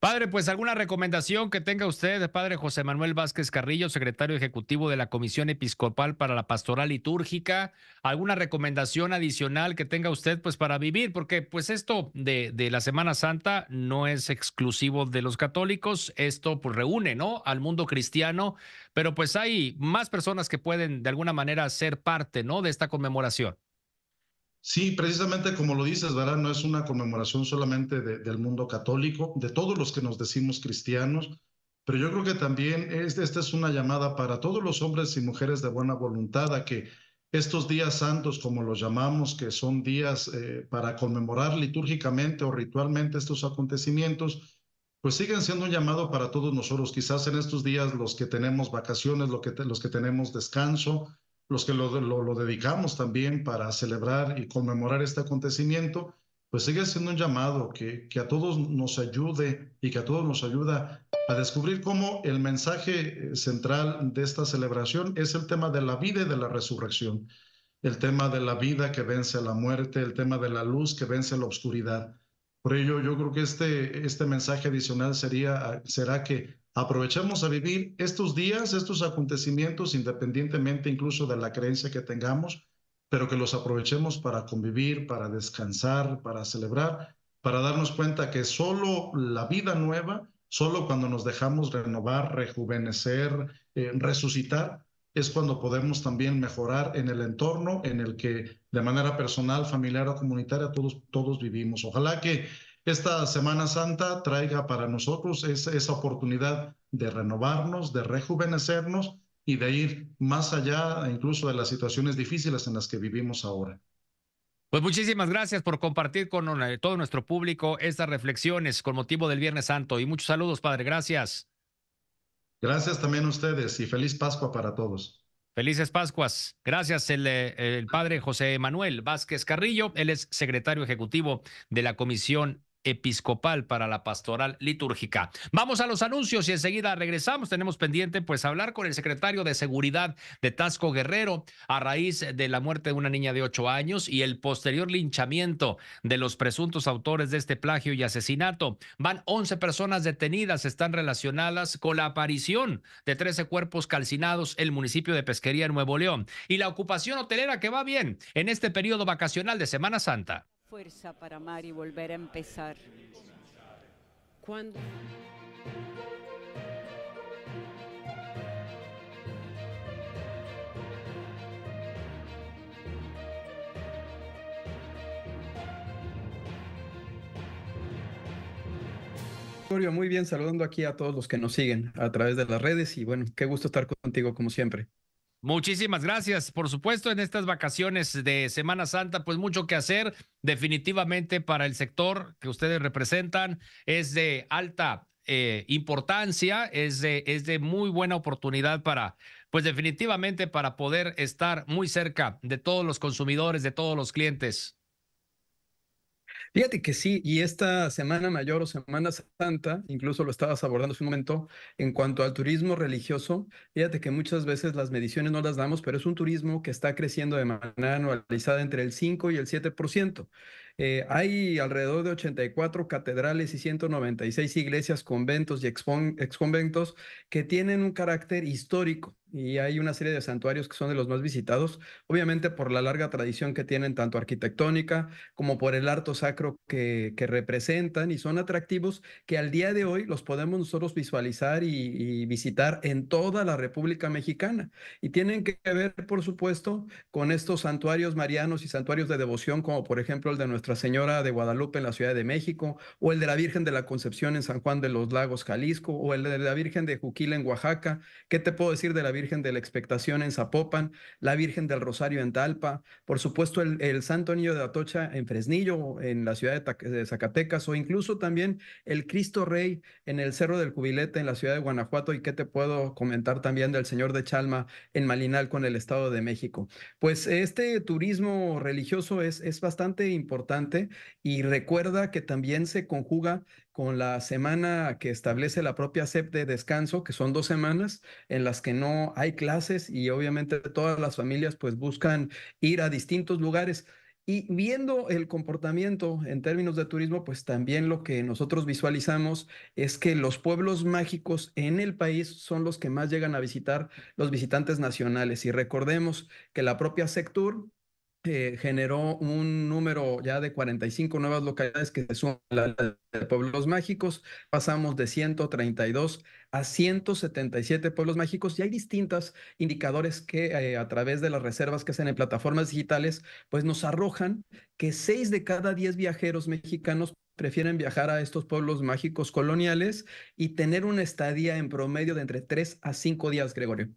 Padre, pues alguna recomendación que tenga usted, Padre José Manuel Vázquez Carrillo, secretario ejecutivo de la Comisión Episcopal para la Pastoral Litúrgica, alguna recomendación adicional que tenga usted, pues para vivir, porque pues esto de, la Semana Santa no es exclusivo de los católicos, esto pues reúne, ¿no? Al mundo cristiano, pero pues hay más personas que pueden de alguna manera ser parte, ¿no? De esta conmemoración. Sí, precisamente como lo dices, ¿verdad? No es una conmemoración solamente del mundo católico, de todos los que nos decimos cristianos, pero yo creo que también es, esta es una llamada para todos los hombres y mujeres de buena voluntad a que estos días santos, como los llamamos, que son días eh, para conmemorar litúrgicamente o ritualmente estos acontecimientos, pues siguen siendo un llamado para todos nosotros. Quizás en estos días los que tenemos vacaciones, que, los que tenemos descanso, los que lo, dedicamos también para celebrar y conmemorar este acontecimiento, pues sigue siendo un llamado que, que, a todos nos ayude y que a todos nos ayuda a descubrir cómo el mensaje eh, central de esta celebración es el tema de la vida y de la resurrección, el tema de la vida que vence la muerte, el tema de la luz que vence la oscuridad. Por ello, yo creo que este, este mensaje adicional sería, será que Aprovechemos a vivir estos días, estos acontecimientos, independientemente incluso de la creencia que tengamos, pero que los aprovechemos para convivir, para descansar, para celebrar, para darnos cuenta que solo la vida nueva, solo cuando nos dejamos renovar, rejuvenecer, eh, resucitar, es cuando podemos también mejorar en el entorno en el que de manera personal, familiar o comunitaria todos, todos vivimos. Ojalá que esta Semana Santa traiga para nosotros esa, oportunidad de renovarnos, de rejuvenecernos y de ir más allá incluso de las situaciones difíciles en las que vivimos ahora. Pues muchísimas gracias por compartir con eh, todo nuestro público estas reflexiones con motivo del Viernes Santo y muchos saludos, Padre. Gracias. Gracias también a ustedes y feliz Pascua para todos. Felices Pascuas. Gracias el, eh, el padre José Manuel Vázquez Carrillo. Él es secretario ejecutivo de la Comisión episcopal para la pastoral litúrgica. Vamos a los anuncios y enseguida regresamos. Tenemos pendiente pues hablar con el secretario de Seguridad de Tasco Guerrero a raíz de la muerte de una niña de ocho años y el posterior linchamiento de los presuntos autores de este plagio y asesinato. Van once personas detenidas, están relacionadas con la aparición de trece cuerpos calcinados en el municipio de Pesquería, Nuevo León, y la ocupación hotelera que va bien en este periodo vacacional de Semana Santa fuerza para amar y volver a empezar. Cuando... Muy bien, saludando aquí a todos los que nos siguen a través de las redes y bueno, qué gusto estar contigo como siempre. Muchísimas gracias. Por supuesto, en estas vacaciones de Semana Santa, pues mucho que hacer. Definitivamente para el sector que ustedes representan es de alta eh, importancia, es de, es de muy buena oportunidad para, pues definitivamente para poder estar muy cerca de todos los consumidores, de todos los clientes. Fíjate que sí, y esta Semana Mayor o Semana Santa, incluso lo estabas abordando hace un momento, en cuanto al turismo religioso, fíjate que muchas veces las mediciones no las damos, pero es un turismo que está creciendo de manera anualizada entre el 5 y el 7%. Eh, hay alrededor de 84 catedrales y 196 iglesias, conventos y exconventos que tienen un carácter histórico y hay una serie de santuarios que son de los más visitados, obviamente por la larga tradición que tienen tanto arquitectónica como por el arte sacro que, que, representan y son atractivos que al día de hoy los podemos nosotros visualizar y, visitar en toda la República Mexicana. Y tienen que ver, por supuesto, con estos santuarios marianos y santuarios de devoción, como por ejemplo el de Nuestra Señora de Guadalupe en la Ciudad de México, o el de la Virgen de la Concepción en San Juan de los Lagos, Jalisco, o el de la Virgen de Juquila en Oaxaca. ¿Qué te puedo decir de la Virgen de la Expectación en Zapopan, la Virgen del Rosario en Talpa, por supuesto el, Santo Niño de Atocha en Fresnillo, en la ciudad de, Zacatecas, o incluso también el Cristo Rey en el Cerro del Cubilete en la ciudad de Guanajuato. ¿Y qué te puedo comentar también del Señor de Chalma en Malinal con el Estado de México? Pues este turismo religioso es, es bastante importante y recuerda que también se conjuga con la semana que establece la propia SEP de descanso, que son dos semanas en las que no hay clases y obviamente todas las familias pues buscan ir a distintos lugares. Y viendo el comportamiento en términos de turismo, pues también lo que nosotros visualizamos es que los pueblos mágicos en el país son los que más llegan a visitar los visitantes nacionales. Y recordemos que la propia Sectur eh, generó un número ya de 45 nuevas localidades que se suman a la de pueblos mágicos. Pasamos de 132 a 177 pueblos mágicos y hay distintos indicadores que eh, a través de las reservas que hacen en plataformas digitales, pues nos arrojan que 6 de cada 10 viajeros mexicanos prefieren viajar a estos pueblos mágicos coloniales y tener una estadía en promedio de entre 3 a 5 días, Gregorio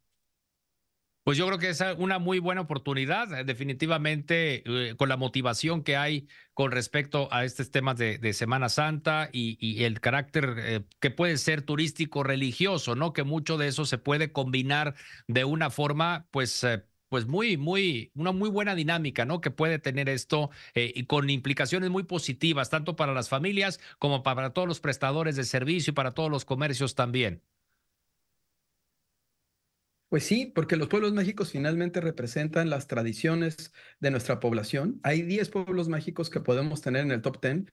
pues yo creo que es una muy buena oportunidad, eh, definitivamente, eh, con la motivación que hay con respecto a estos temas de, Semana Santa y, el carácter eh, que puede ser turístico religioso, ¿no? Que mucho de eso se puede combinar de una forma, pues... pues muy, muy, una muy buena dinámica, ¿no? Que puede tener esto y con implicaciones muy positivas, tanto para las familias como para todos los prestadores de servicio y para todos los comercios también. Pues sí, porque los pueblos mágicos finalmente representan las tradiciones de nuestra población. Hay 10 pueblos mágicos que podemos tener en el top 10,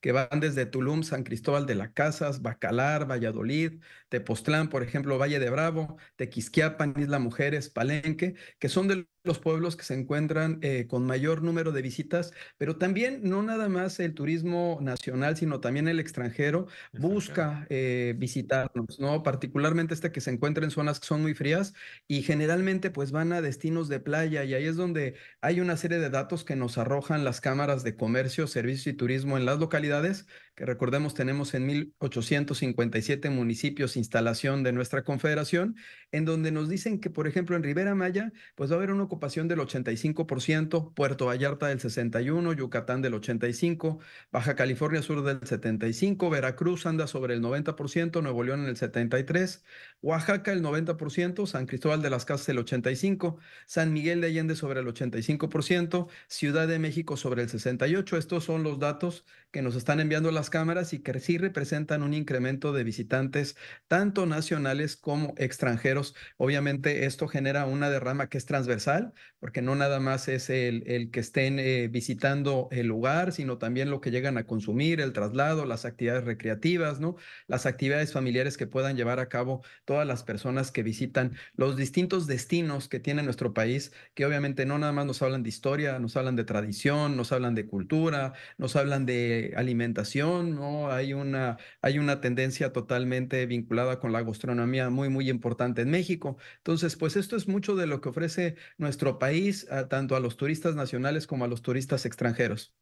que van desde Tulum, San Cristóbal de las Casas, Bacalar, Valladolid, Tepoztlán, por ejemplo, Valle de Bravo, Tequisquiapan, Isla Mujeres, Palenque, que son de los pueblos que se encuentran eh, con mayor número de visitas, pero también no nada más el turismo nacional, sino también el extranjero busca eh, visitarnos, ¿no? Particularmente este que se encuentra en zonas que son muy frías y generalmente pues van a destinos de playa y ahí es donde hay una serie de datos que nos arrojan las cámaras de comercio, servicio y turismo en las localidades que recordemos tenemos en 1857 municipios instalación de nuestra confederación, en donde nos dicen que, por ejemplo, en Rivera Maya, pues va a haber una ocupación del 85%, Puerto Vallarta del 61%, Yucatán del 85%, Baja California Sur del 75%, Veracruz anda sobre el 90%, Nuevo León en el 73%, Oaxaca el 90%, San Cristóbal de las Casas el 85%, San Miguel de Allende sobre el 85%, Ciudad de México sobre el 68%. Estos son los datos que nos están enviando las cámaras y que sí representan un incremento de visitantes, tanto nacionales como extranjeros. Obviamente esto genera una derrama que es transversal, porque no nada más es el, que estén eh, visitando el lugar, sino también lo que llegan a consumir, el traslado, las actividades recreativas, ¿no? Las actividades familiares que puedan llevar a cabo todas las personas que visitan los distintos destinos que tiene nuestro país, que obviamente no nada más nos hablan de historia, nos hablan de tradición, nos hablan de cultura, nos hablan de alimentación, ¿no? Hay una, hay una tendencia totalmente vinculada con la gastronomía muy, muy importante en México. Entonces, pues esto es mucho de lo que ofrece nuestro país, ah, tanto a los turistas nacionales como a los turistas extranjeros.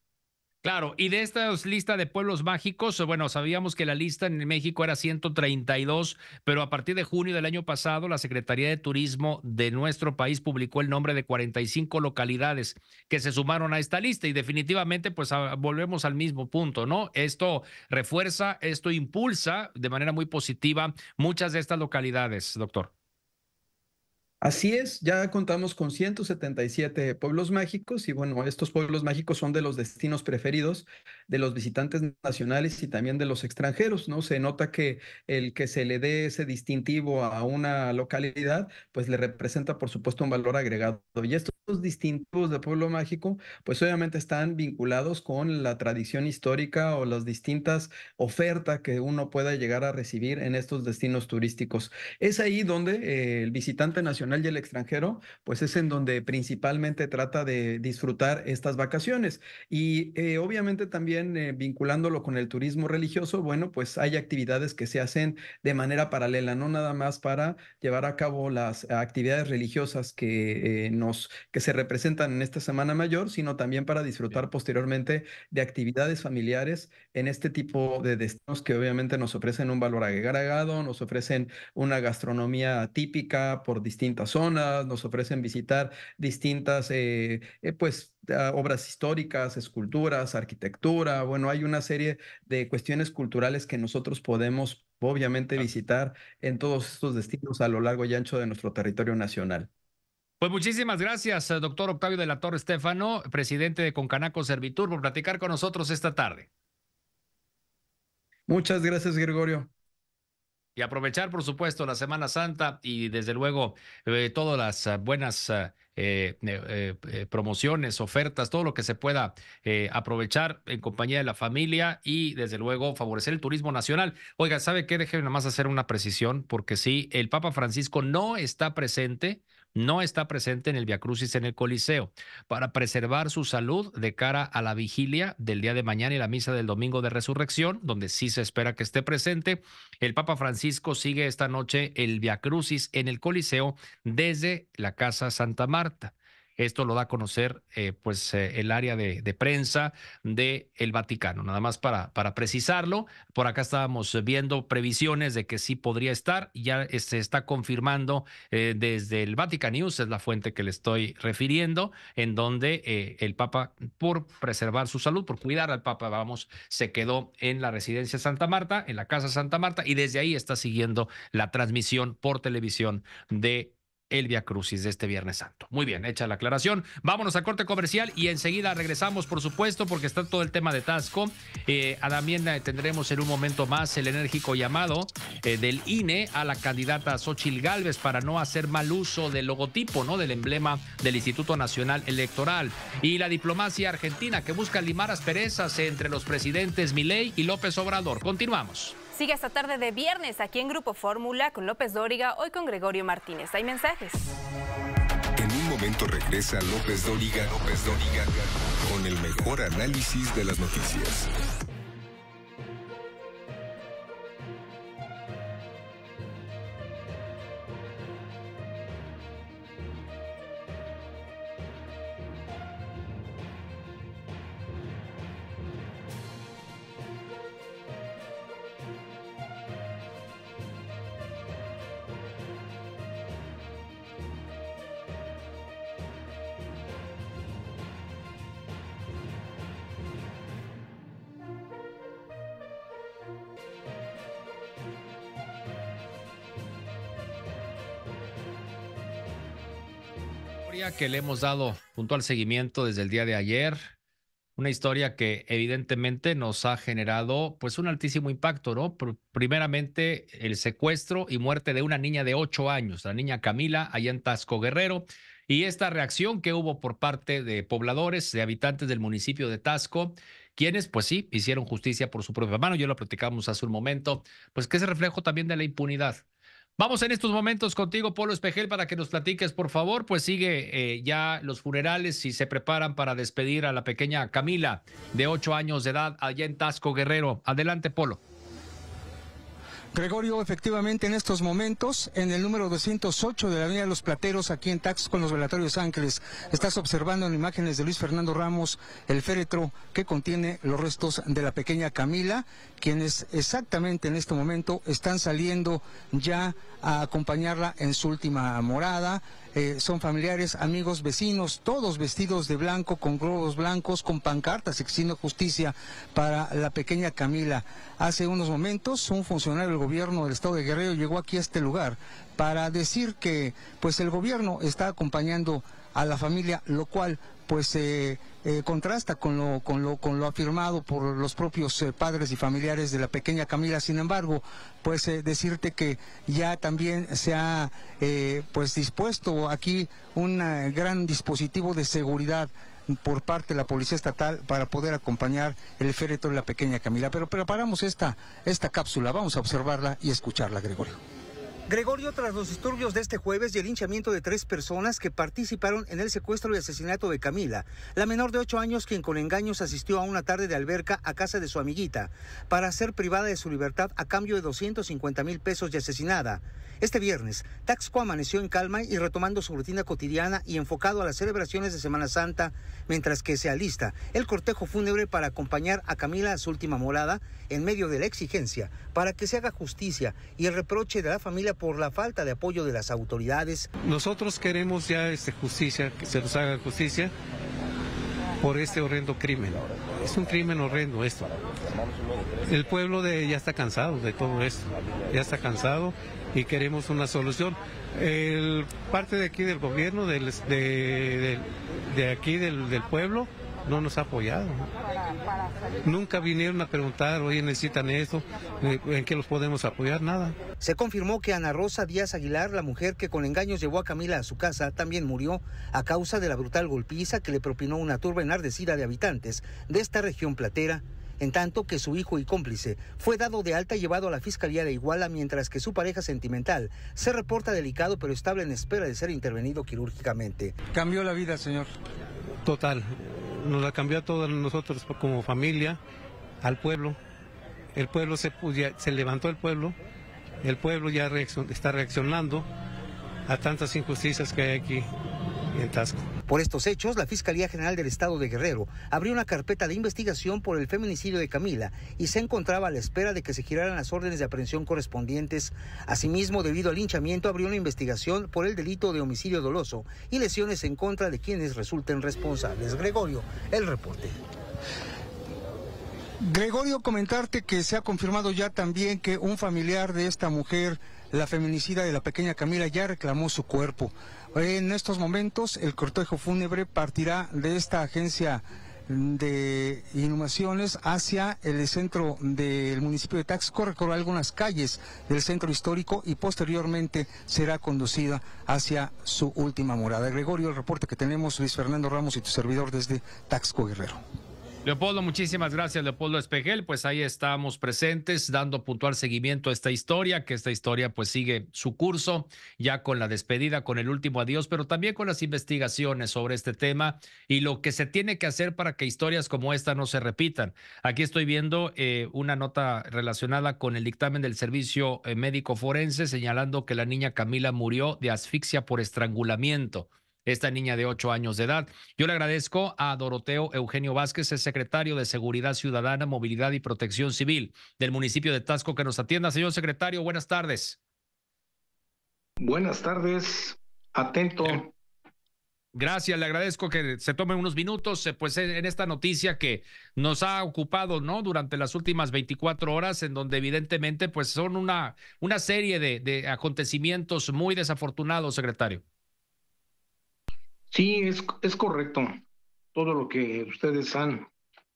Claro, y de esta lista de pueblos mágicos, bueno, sabíamos que la lista en México era 132, pero a partir de junio del año pasado, la Secretaría de Turismo de nuestro país publicó el nombre de 45 localidades que se sumaron a esta lista y definitivamente pues ah, volvemos al mismo punto, ¿no? Esto refuerza, esto impulsa de manera muy positiva muchas de estas localidades, doctor. Así es, ya contamos con 177 pueblos mágicos y bueno, estos pueblos mágicos son de los destinos preferidos de los visitantes nacionales y también de los extranjeros, ¿no? Se nota que el que se le dé ese distintivo a una localidad, pues le representa, por supuesto, un valor agregado. Y estos distintivos de Pueblo Mágico, pues obviamente están vinculados con la tradición histórica o las distintas ofertas que uno pueda llegar a recibir en estos destinos turísticos. Es ahí donde eh, el visitante nacional y el extranjero, pues es en donde principalmente trata de disfrutar estas vacaciones. Y eh, obviamente también eh, vinculándolo con el turismo religioso, bueno, pues hay actividades que se hacen de manera paralela, no nada más para llevar a cabo las actividades religiosas que, eh, nos, que se representan en esta Semana Mayor, sino también para disfrutar posteriormente de actividades familiares en este tipo de destinos que obviamente nos ofrecen un valor agregado, nos ofrecen una gastronomía típica por distintas zonas, nos ofrecen visitar distintas, eh, pues, Ah, obras históricas, esculturas, arquitectura, bueno, hay una serie de cuestiones culturales que nosotros podemos obviamente visitar en todos estos destinos a lo largo y ancho de nuestro territorio nacional. Pues muchísimas gracias, eh, doctor Octavio de la Torre Estefano, presidente de Concanaco Servitur, por platicar con nosotros esta tarde. Muchas gracias, Gregorio y aprovechar, por supuesto, la Semana Santa y desde luego eh, todas las eh, buenas eh, promociones, ofertas, todo lo que se pueda aprovechar en compañía de la familia y desde luego favorecer el turismo nacional. Oiga, ¿sabe qué? Déjeme nomás hacer una precisión, porque si el Papa Francisco no está presente no está presente en el Via Crucis en el Coliseo para preservar su salud de cara a la vigilia del día de mañana y la misa del domingo de resurrección, donde sí se espera que esté presente. El Papa Francisco sigue esta noche el Via Crucis en el Coliseo desde la Casa Santa Marta. Esto lo da a conocer eh, pues eh, el área de, prensa del el Vaticano. Nada más para, para precisarlo, por acá estábamos eh, viendo previsiones de que sí podría estar, ya se está confirmando desde el Vatican News, es la fuente que le estoy refiriendo, en donde el Papa, por preservar su salud, por cuidar al Papa, vamos, se quedó en la residencia Santa Marta, en la Casa Santa Marta, y desde ahí está siguiendo la transmisión por televisión de el Via Crucis de este Viernes Santo. Muy bien, hecha la aclaración. Vámonos a corte comercial y enseguida regresamos, por supuesto, porque está todo el tema de Tasco. Eh, también eh, tendremos en un momento más el enérgico llamado eh, del INE a la candidata Xochil Gálvez para no hacer mal uso del logotipo, ¿no? Del emblema del Instituto Nacional Electoral. Y la diplomacia argentina que busca limar asperezas entre los presidentes Milei y López Obrador. Continuamos. Sigue esta tarde de viernes aquí en Grupo Fórmula con López Dóriga, hoy con Gregorio Martínez. Hay mensajes. En un momento regresa López Dóriga, López Dóriga, con el mejor análisis de las noticias. que le hemos dado junto al seguimiento desde el día de ayer. Una historia que evidentemente nos ha generado pues un altísimo impacto, ¿no? Primeramente el secuestro y muerte de una niña de ocho años, la niña Camila, allá en Tasco Guerrero, y esta reacción que hubo por parte de pobladores, de habitantes del municipio de Tasco, quienes, pues sí, hicieron justicia por su propia mano, yo lo platicamos hace un momento, pues que es reflejo también de la impunidad Vamos en estos momentos contigo, Polo Espejel, para que nos platiques, por favor, pues sigue eh, ya los funerales y se preparan para despedir a la pequeña Camila, de ocho años de edad, allá en Tasco Guerrero. Adelante, Polo. Gregorio, efectivamente, en estos momentos, en el número 208 de la Avenida de los Plateros, aquí en Tax con los Velatorios Ángeles, estás observando en imágenes de Luis Fernando Ramos el féretro que contiene los restos de la pequeña Camila, quienes exactamente en este momento están saliendo ya a acompañarla en su última morada. Eh, son familiares, amigos, vecinos, todos vestidos de blanco, con globos blancos, con pancartas exigiendo justicia para la pequeña Camila. Hace unos momentos un funcionario del gobierno del estado de Guerrero llegó aquí a este lugar para decir que pues el gobierno está acompañando a la familia, lo cual pues eh, eh, contrasta con lo, con, lo, con lo afirmado por los propios eh, padres y familiares de la pequeña Camila. Sin embargo, pues decirte que ya también se ha pues dispuesto aquí un gran dispositivo de seguridad por parte de la Policía Estatal para poder acompañar el féretro de la pequeña Camila. Pero preparamos esta, esta cápsula, vamos a observarla y escucharla, Gregorio. Gregorio, tras los disturbios de este jueves y el hinchamiento de tres personas que participaron en el secuestro y asesinato de Camila, la menor de ocho años quien con engaños asistió a una tarde de alberca a casa de su amiguita para ser privada de su libertad a cambio de 250 mil pesos de asesinada. Este viernes, Taxco amaneció en calma y retomando su rutina cotidiana y enfocado a las celebraciones de Semana Santa, mientras que se alista el cortejo fúnebre para acompañar a Camila a su última morada en medio de la exigencia para que se haga justicia y el reproche de la familia por la falta de apoyo de las autoridades. Nosotros queremos ya este, justicia, que se nos haga justicia por este horrendo crimen. Es un crimen horrendo esto. El pueblo de, ya está cansado de todo esto, ya está cansado y queremos una solución. El, parte de aquí del gobierno, del, de, aquí del, del pueblo, no nos ha apoyado. Nunca vinieron a preguntar, oye, necesitan eso? Eh, en qué los podemos apoyar, nada. Se confirmó que Ana Rosa Díaz Aguilar, la mujer que con engaños llevó a Camila a su casa, también murió a causa de la brutal golpiza que le propinó una turba enardecida de habitantes de esta región platera en tanto que su hijo y cómplice fue dado de alta y llevado a la Fiscalía de Iguala, mientras que su pareja sentimental se reporta delicado pero estable en espera de ser intervenido quirúrgicamente. Cambió la vida, señor. Total. Nos la cambió a todos nosotros como familia, al pueblo. El pueblo se, se levantó el pueblo, el pueblo ya está reaccionando a tantas injusticias que hay aquí. Por estos hechos, la Fiscalía General del Estado de Guerrero abrió una carpeta de investigación por el feminicidio de Camila y se encontraba a la espera de que se giraran las órdenes de aprehensión correspondientes. Asimismo, debido al hinchamiento, abrió una investigación por el delito de homicidio doloso y lesiones en contra de quienes resulten responsables. Gregorio, el reporte. Gregorio, comentarte que se ha confirmado ya también que un familiar de esta mujer, la feminicida de la pequeña Camila, ya reclamó su cuerpo. En estos momentos el cortejo fúnebre partirá de esta agencia de inhumaciones hacia el centro del municipio de Taxco, recorrerá algunas calles del centro histórico y posteriormente será conducida hacia su última morada. Gregorio, el reporte que tenemos, Luis Fernando Ramos y tu servidor desde Taxco Guerrero. Leopoldo, muchísimas gracias, Leopoldo Espejel. Pues ahí estamos presentes dando puntual seguimiento a esta historia, que esta historia pues sigue su curso ya con la despedida, con el último adiós, pero también con las investigaciones sobre este tema y lo que se tiene que hacer para que historias como esta no se repitan. Aquí estoy viendo eh, una nota relacionada con el dictamen del Servicio eh, Médico Forense señalando que la niña Camila murió de asfixia por estrangulamiento esta niña de ocho años de edad. Yo le agradezco a Doroteo Eugenio Vázquez, el secretario de Seguridad Ciudadana, Movilidad y Protección Civil del municipio de Tasco, que nos atienda. Señor secretario, buenas tardes. Buenas tardes, atento. Gracias, le agradezco que se tomen unos minutos, eh, pues en esta noticia que nos ha ocupado, ¿no? Durante las últimas 24 horas, en donde evidentemente, pues son una, una serie de acontecimientos muy desafortunados, secretario. Sí, es, es correcto todo lo que ustedes han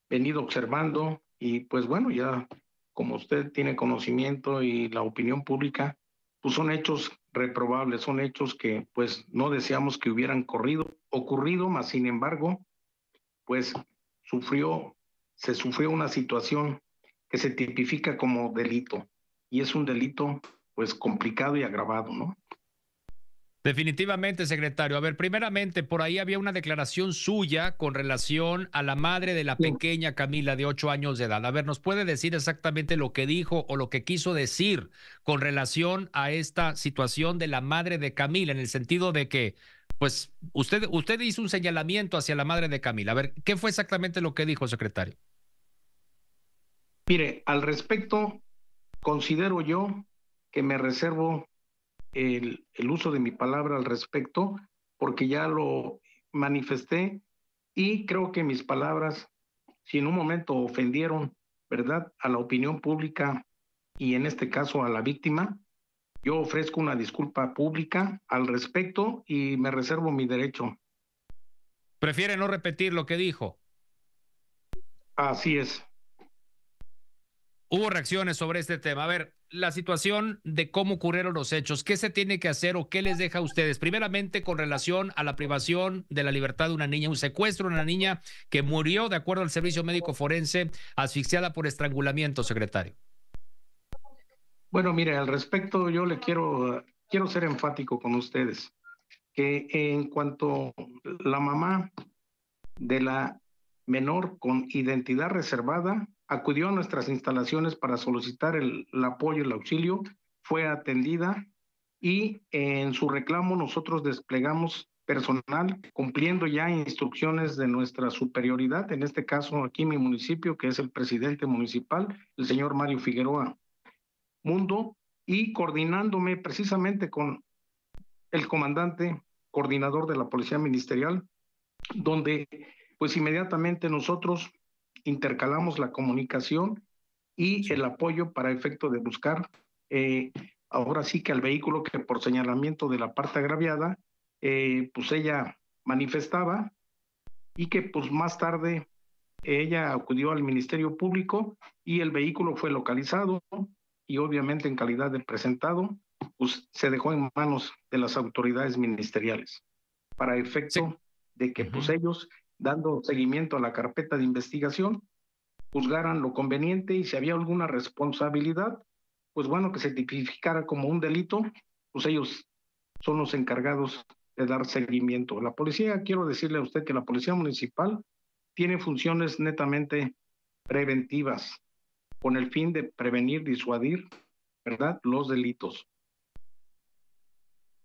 venido observando y pues bueno, ya como usted tiene conocimiento y la opinión pública, pues son hechos reprobables, son hechos que pues no deseamos que hubieran corrido, ocurrido, mas sin embargo, pues sufrió, se sufrió una situación que se tipifica como delito y es un delito pues complicado y agravado, ¿no? Definitivamente, secretario. A ver, primeramente, por ahí había una declaración suya con relación a la madre de la pequeña Camila de ocho años de edad. A ver, ¿nos puede decir exactamente lo que dijo o lo que quiso decir con relación a esta situación de la madre de Camila, en el sentido de que, pues, usted, usted hizo un señalamiento hacia la madre de Camila. A ver, ¿qué fue exactamente lo que dijo, secretario? Mire, al respecto, considero yo que me reservo el, uso de mi palabra al respecto, porque ya lo manifesté y creo que mis palabras, si en un momento ofendieron, ¿verdad?, a la opinión pública y en este caso a la víctima, yo ofrezco una disculpa pública al respecto y me reservo mi derecho. Prefiere no repetir lo que dijo. Así es. Hubo reacciones sobre este tema. A ver, la situación de cómo ocurrieron los hechos, qué se tiene que hacer o qué les deja a ustedes, primeramente con relación a la privación de la libertad de una niña, un secuestro de una niña que murió, de acuerdo al Servicio Médico Forense, asfixiada por estrangulamiento, secretario. Bueno, mire, al respecto yo le quiero, quiero ser enfático con ustedes, que en cuanto la mamá de la menor con identidad reservada acudió a nuestras instalaciones para solicitar el, apoyo, el auxilio, fue atendida y en su reclamo nosotros desplegamos personal cumpliendo ya instrucciones de nuestra superioridad, en este caso aquí mi municipio, que es el presidente municipal, el señor Mario Figueroa Mundo, y coordinándome precisamente con el comandante coordinador de la Policía Ministerial, donde pues inmediatamente nosotros intercalamos la comunicación y el apoyo para efecto de buscar eh, ahora sí que al vehículo que por señalamiento de la parte agraviada, eh, pues ella manifestaba y que pues más tarde ella acudió al Ministerio Público y el vehículo fue localizado y obviamente en calidad de presentado, pues se dejó en manos de las autoridades ministeriales para efecto de que pues ellos dando seguimiento a la carpeta de investigación, juzgaran lo conveniente y si había alguna responsabilidad, pues bueno, que se tipificara como un delito, pues ellos son los encargados de dar seguimiento. La policía, quiero decirle a usted que la policía municipal tiene funciones netamente preventivas, con el fin de prevenir, disuadir, ¿verdad?, los delitos.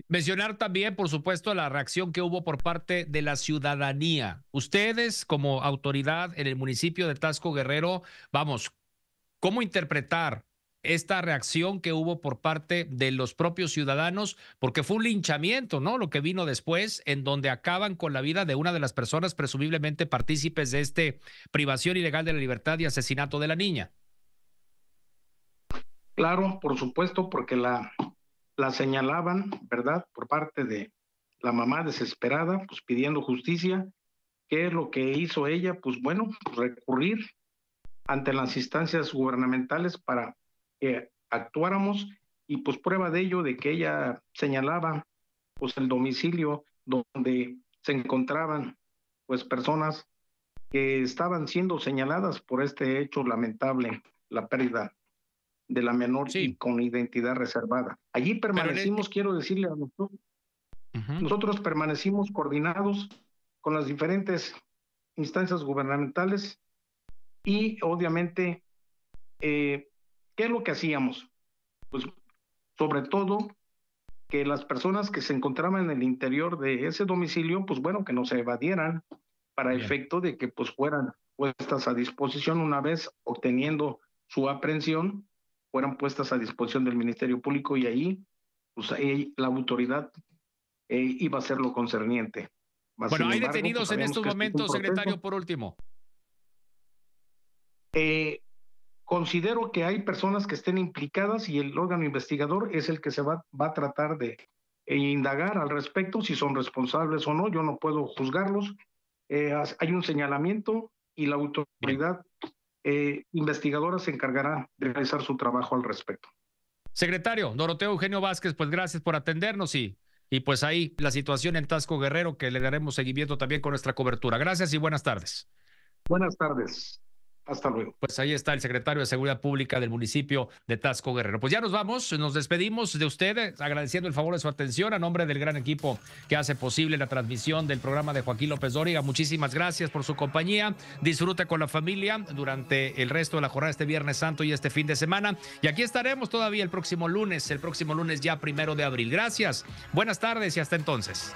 Mencionar también, por supuesto, la reacción que hubo por parte de la ciudadanía. Ustedes, como autoridad en el municipio de Tasco Guerrero, vamos, ¿cómo interpretar esta reacción que hubo por parte de los propios ciudadanos, porque fue un linchamiento, ¿no? Lo que vino después, en donde acaban con la vida de una de las personas presumiblemente partícipes de este privación ilegal de la libertad y asesinato de la niña. Claro, por supuesto, porque la la señalaban, ¿verdad? Por parte de la mamá desesperada, pues pidiendo justicia. ¿Qué es lo que hizo ella? Pues bueno, recurrir ante las instancias gubernamentales para que actuáramos y pues prueba de ello de que ella señalaba pues el domicilio donde se encontraban pues personas que estaban siendo señaladas por este hecho lamentable, la pérdida de la menor y con identidad reservada. Allí este permanecimos, quiero decirle a nosotros, nosotros permanecimos coordinados con las diferentes instancias gubernamentales y obviamente, eh, ¿qué es lo que hacíamos? Pues sobre todo que las personas que se encontraban en el interior de ese domicilio, pues bueno, que no se evadieran para efecto de que pues fueran puestas a disposición una vez obteniendo su aprehensión fueran puestas a disposición del Ministerio Público y ahí, pues, la autoridad eh, iba a ser lo concerniente. bueno, hay detenidos pues, en estos momentos, secretario, por último. Eh, considero que hay personas que estén implicadas y el órgano investigador es el que se va, va a tratar de eh, indagar al respecto si son responsables o no. Yo no puedo juzgarlos. hay un señalamiento y la autoridad eh, investigadora se encargará de realizar su trabajo al respecto. Secretario, Doroteo Eugenio Vázquez, pues gracias por atendernos y, y pues ahí la situación en Tasco Guerrero que le daremos seguimiento también con nuestra cobertura. Gracias y buenas tardes. Buenas tardes. Hasta luego. Pues ahí está el secretario de Seguridad Pública del municipio de Tasco Guerrero. Pues ya nos vamos, nos despedimos de ustedes, eh, agradeciendo el favor de su atención a nombre del gran equipo que hace posible la transmisión del programa de Joaquín López Dóriga. Muchísimas gracias por su compañía. Disfruta con la familia durante el resto de la jornada este Viernes Santo y este fin de semana. Y aquí estaremos todavía el próximo lunes, el próximo lunes ya primero de abril. Gracias, buenas tardes y hasta entonces.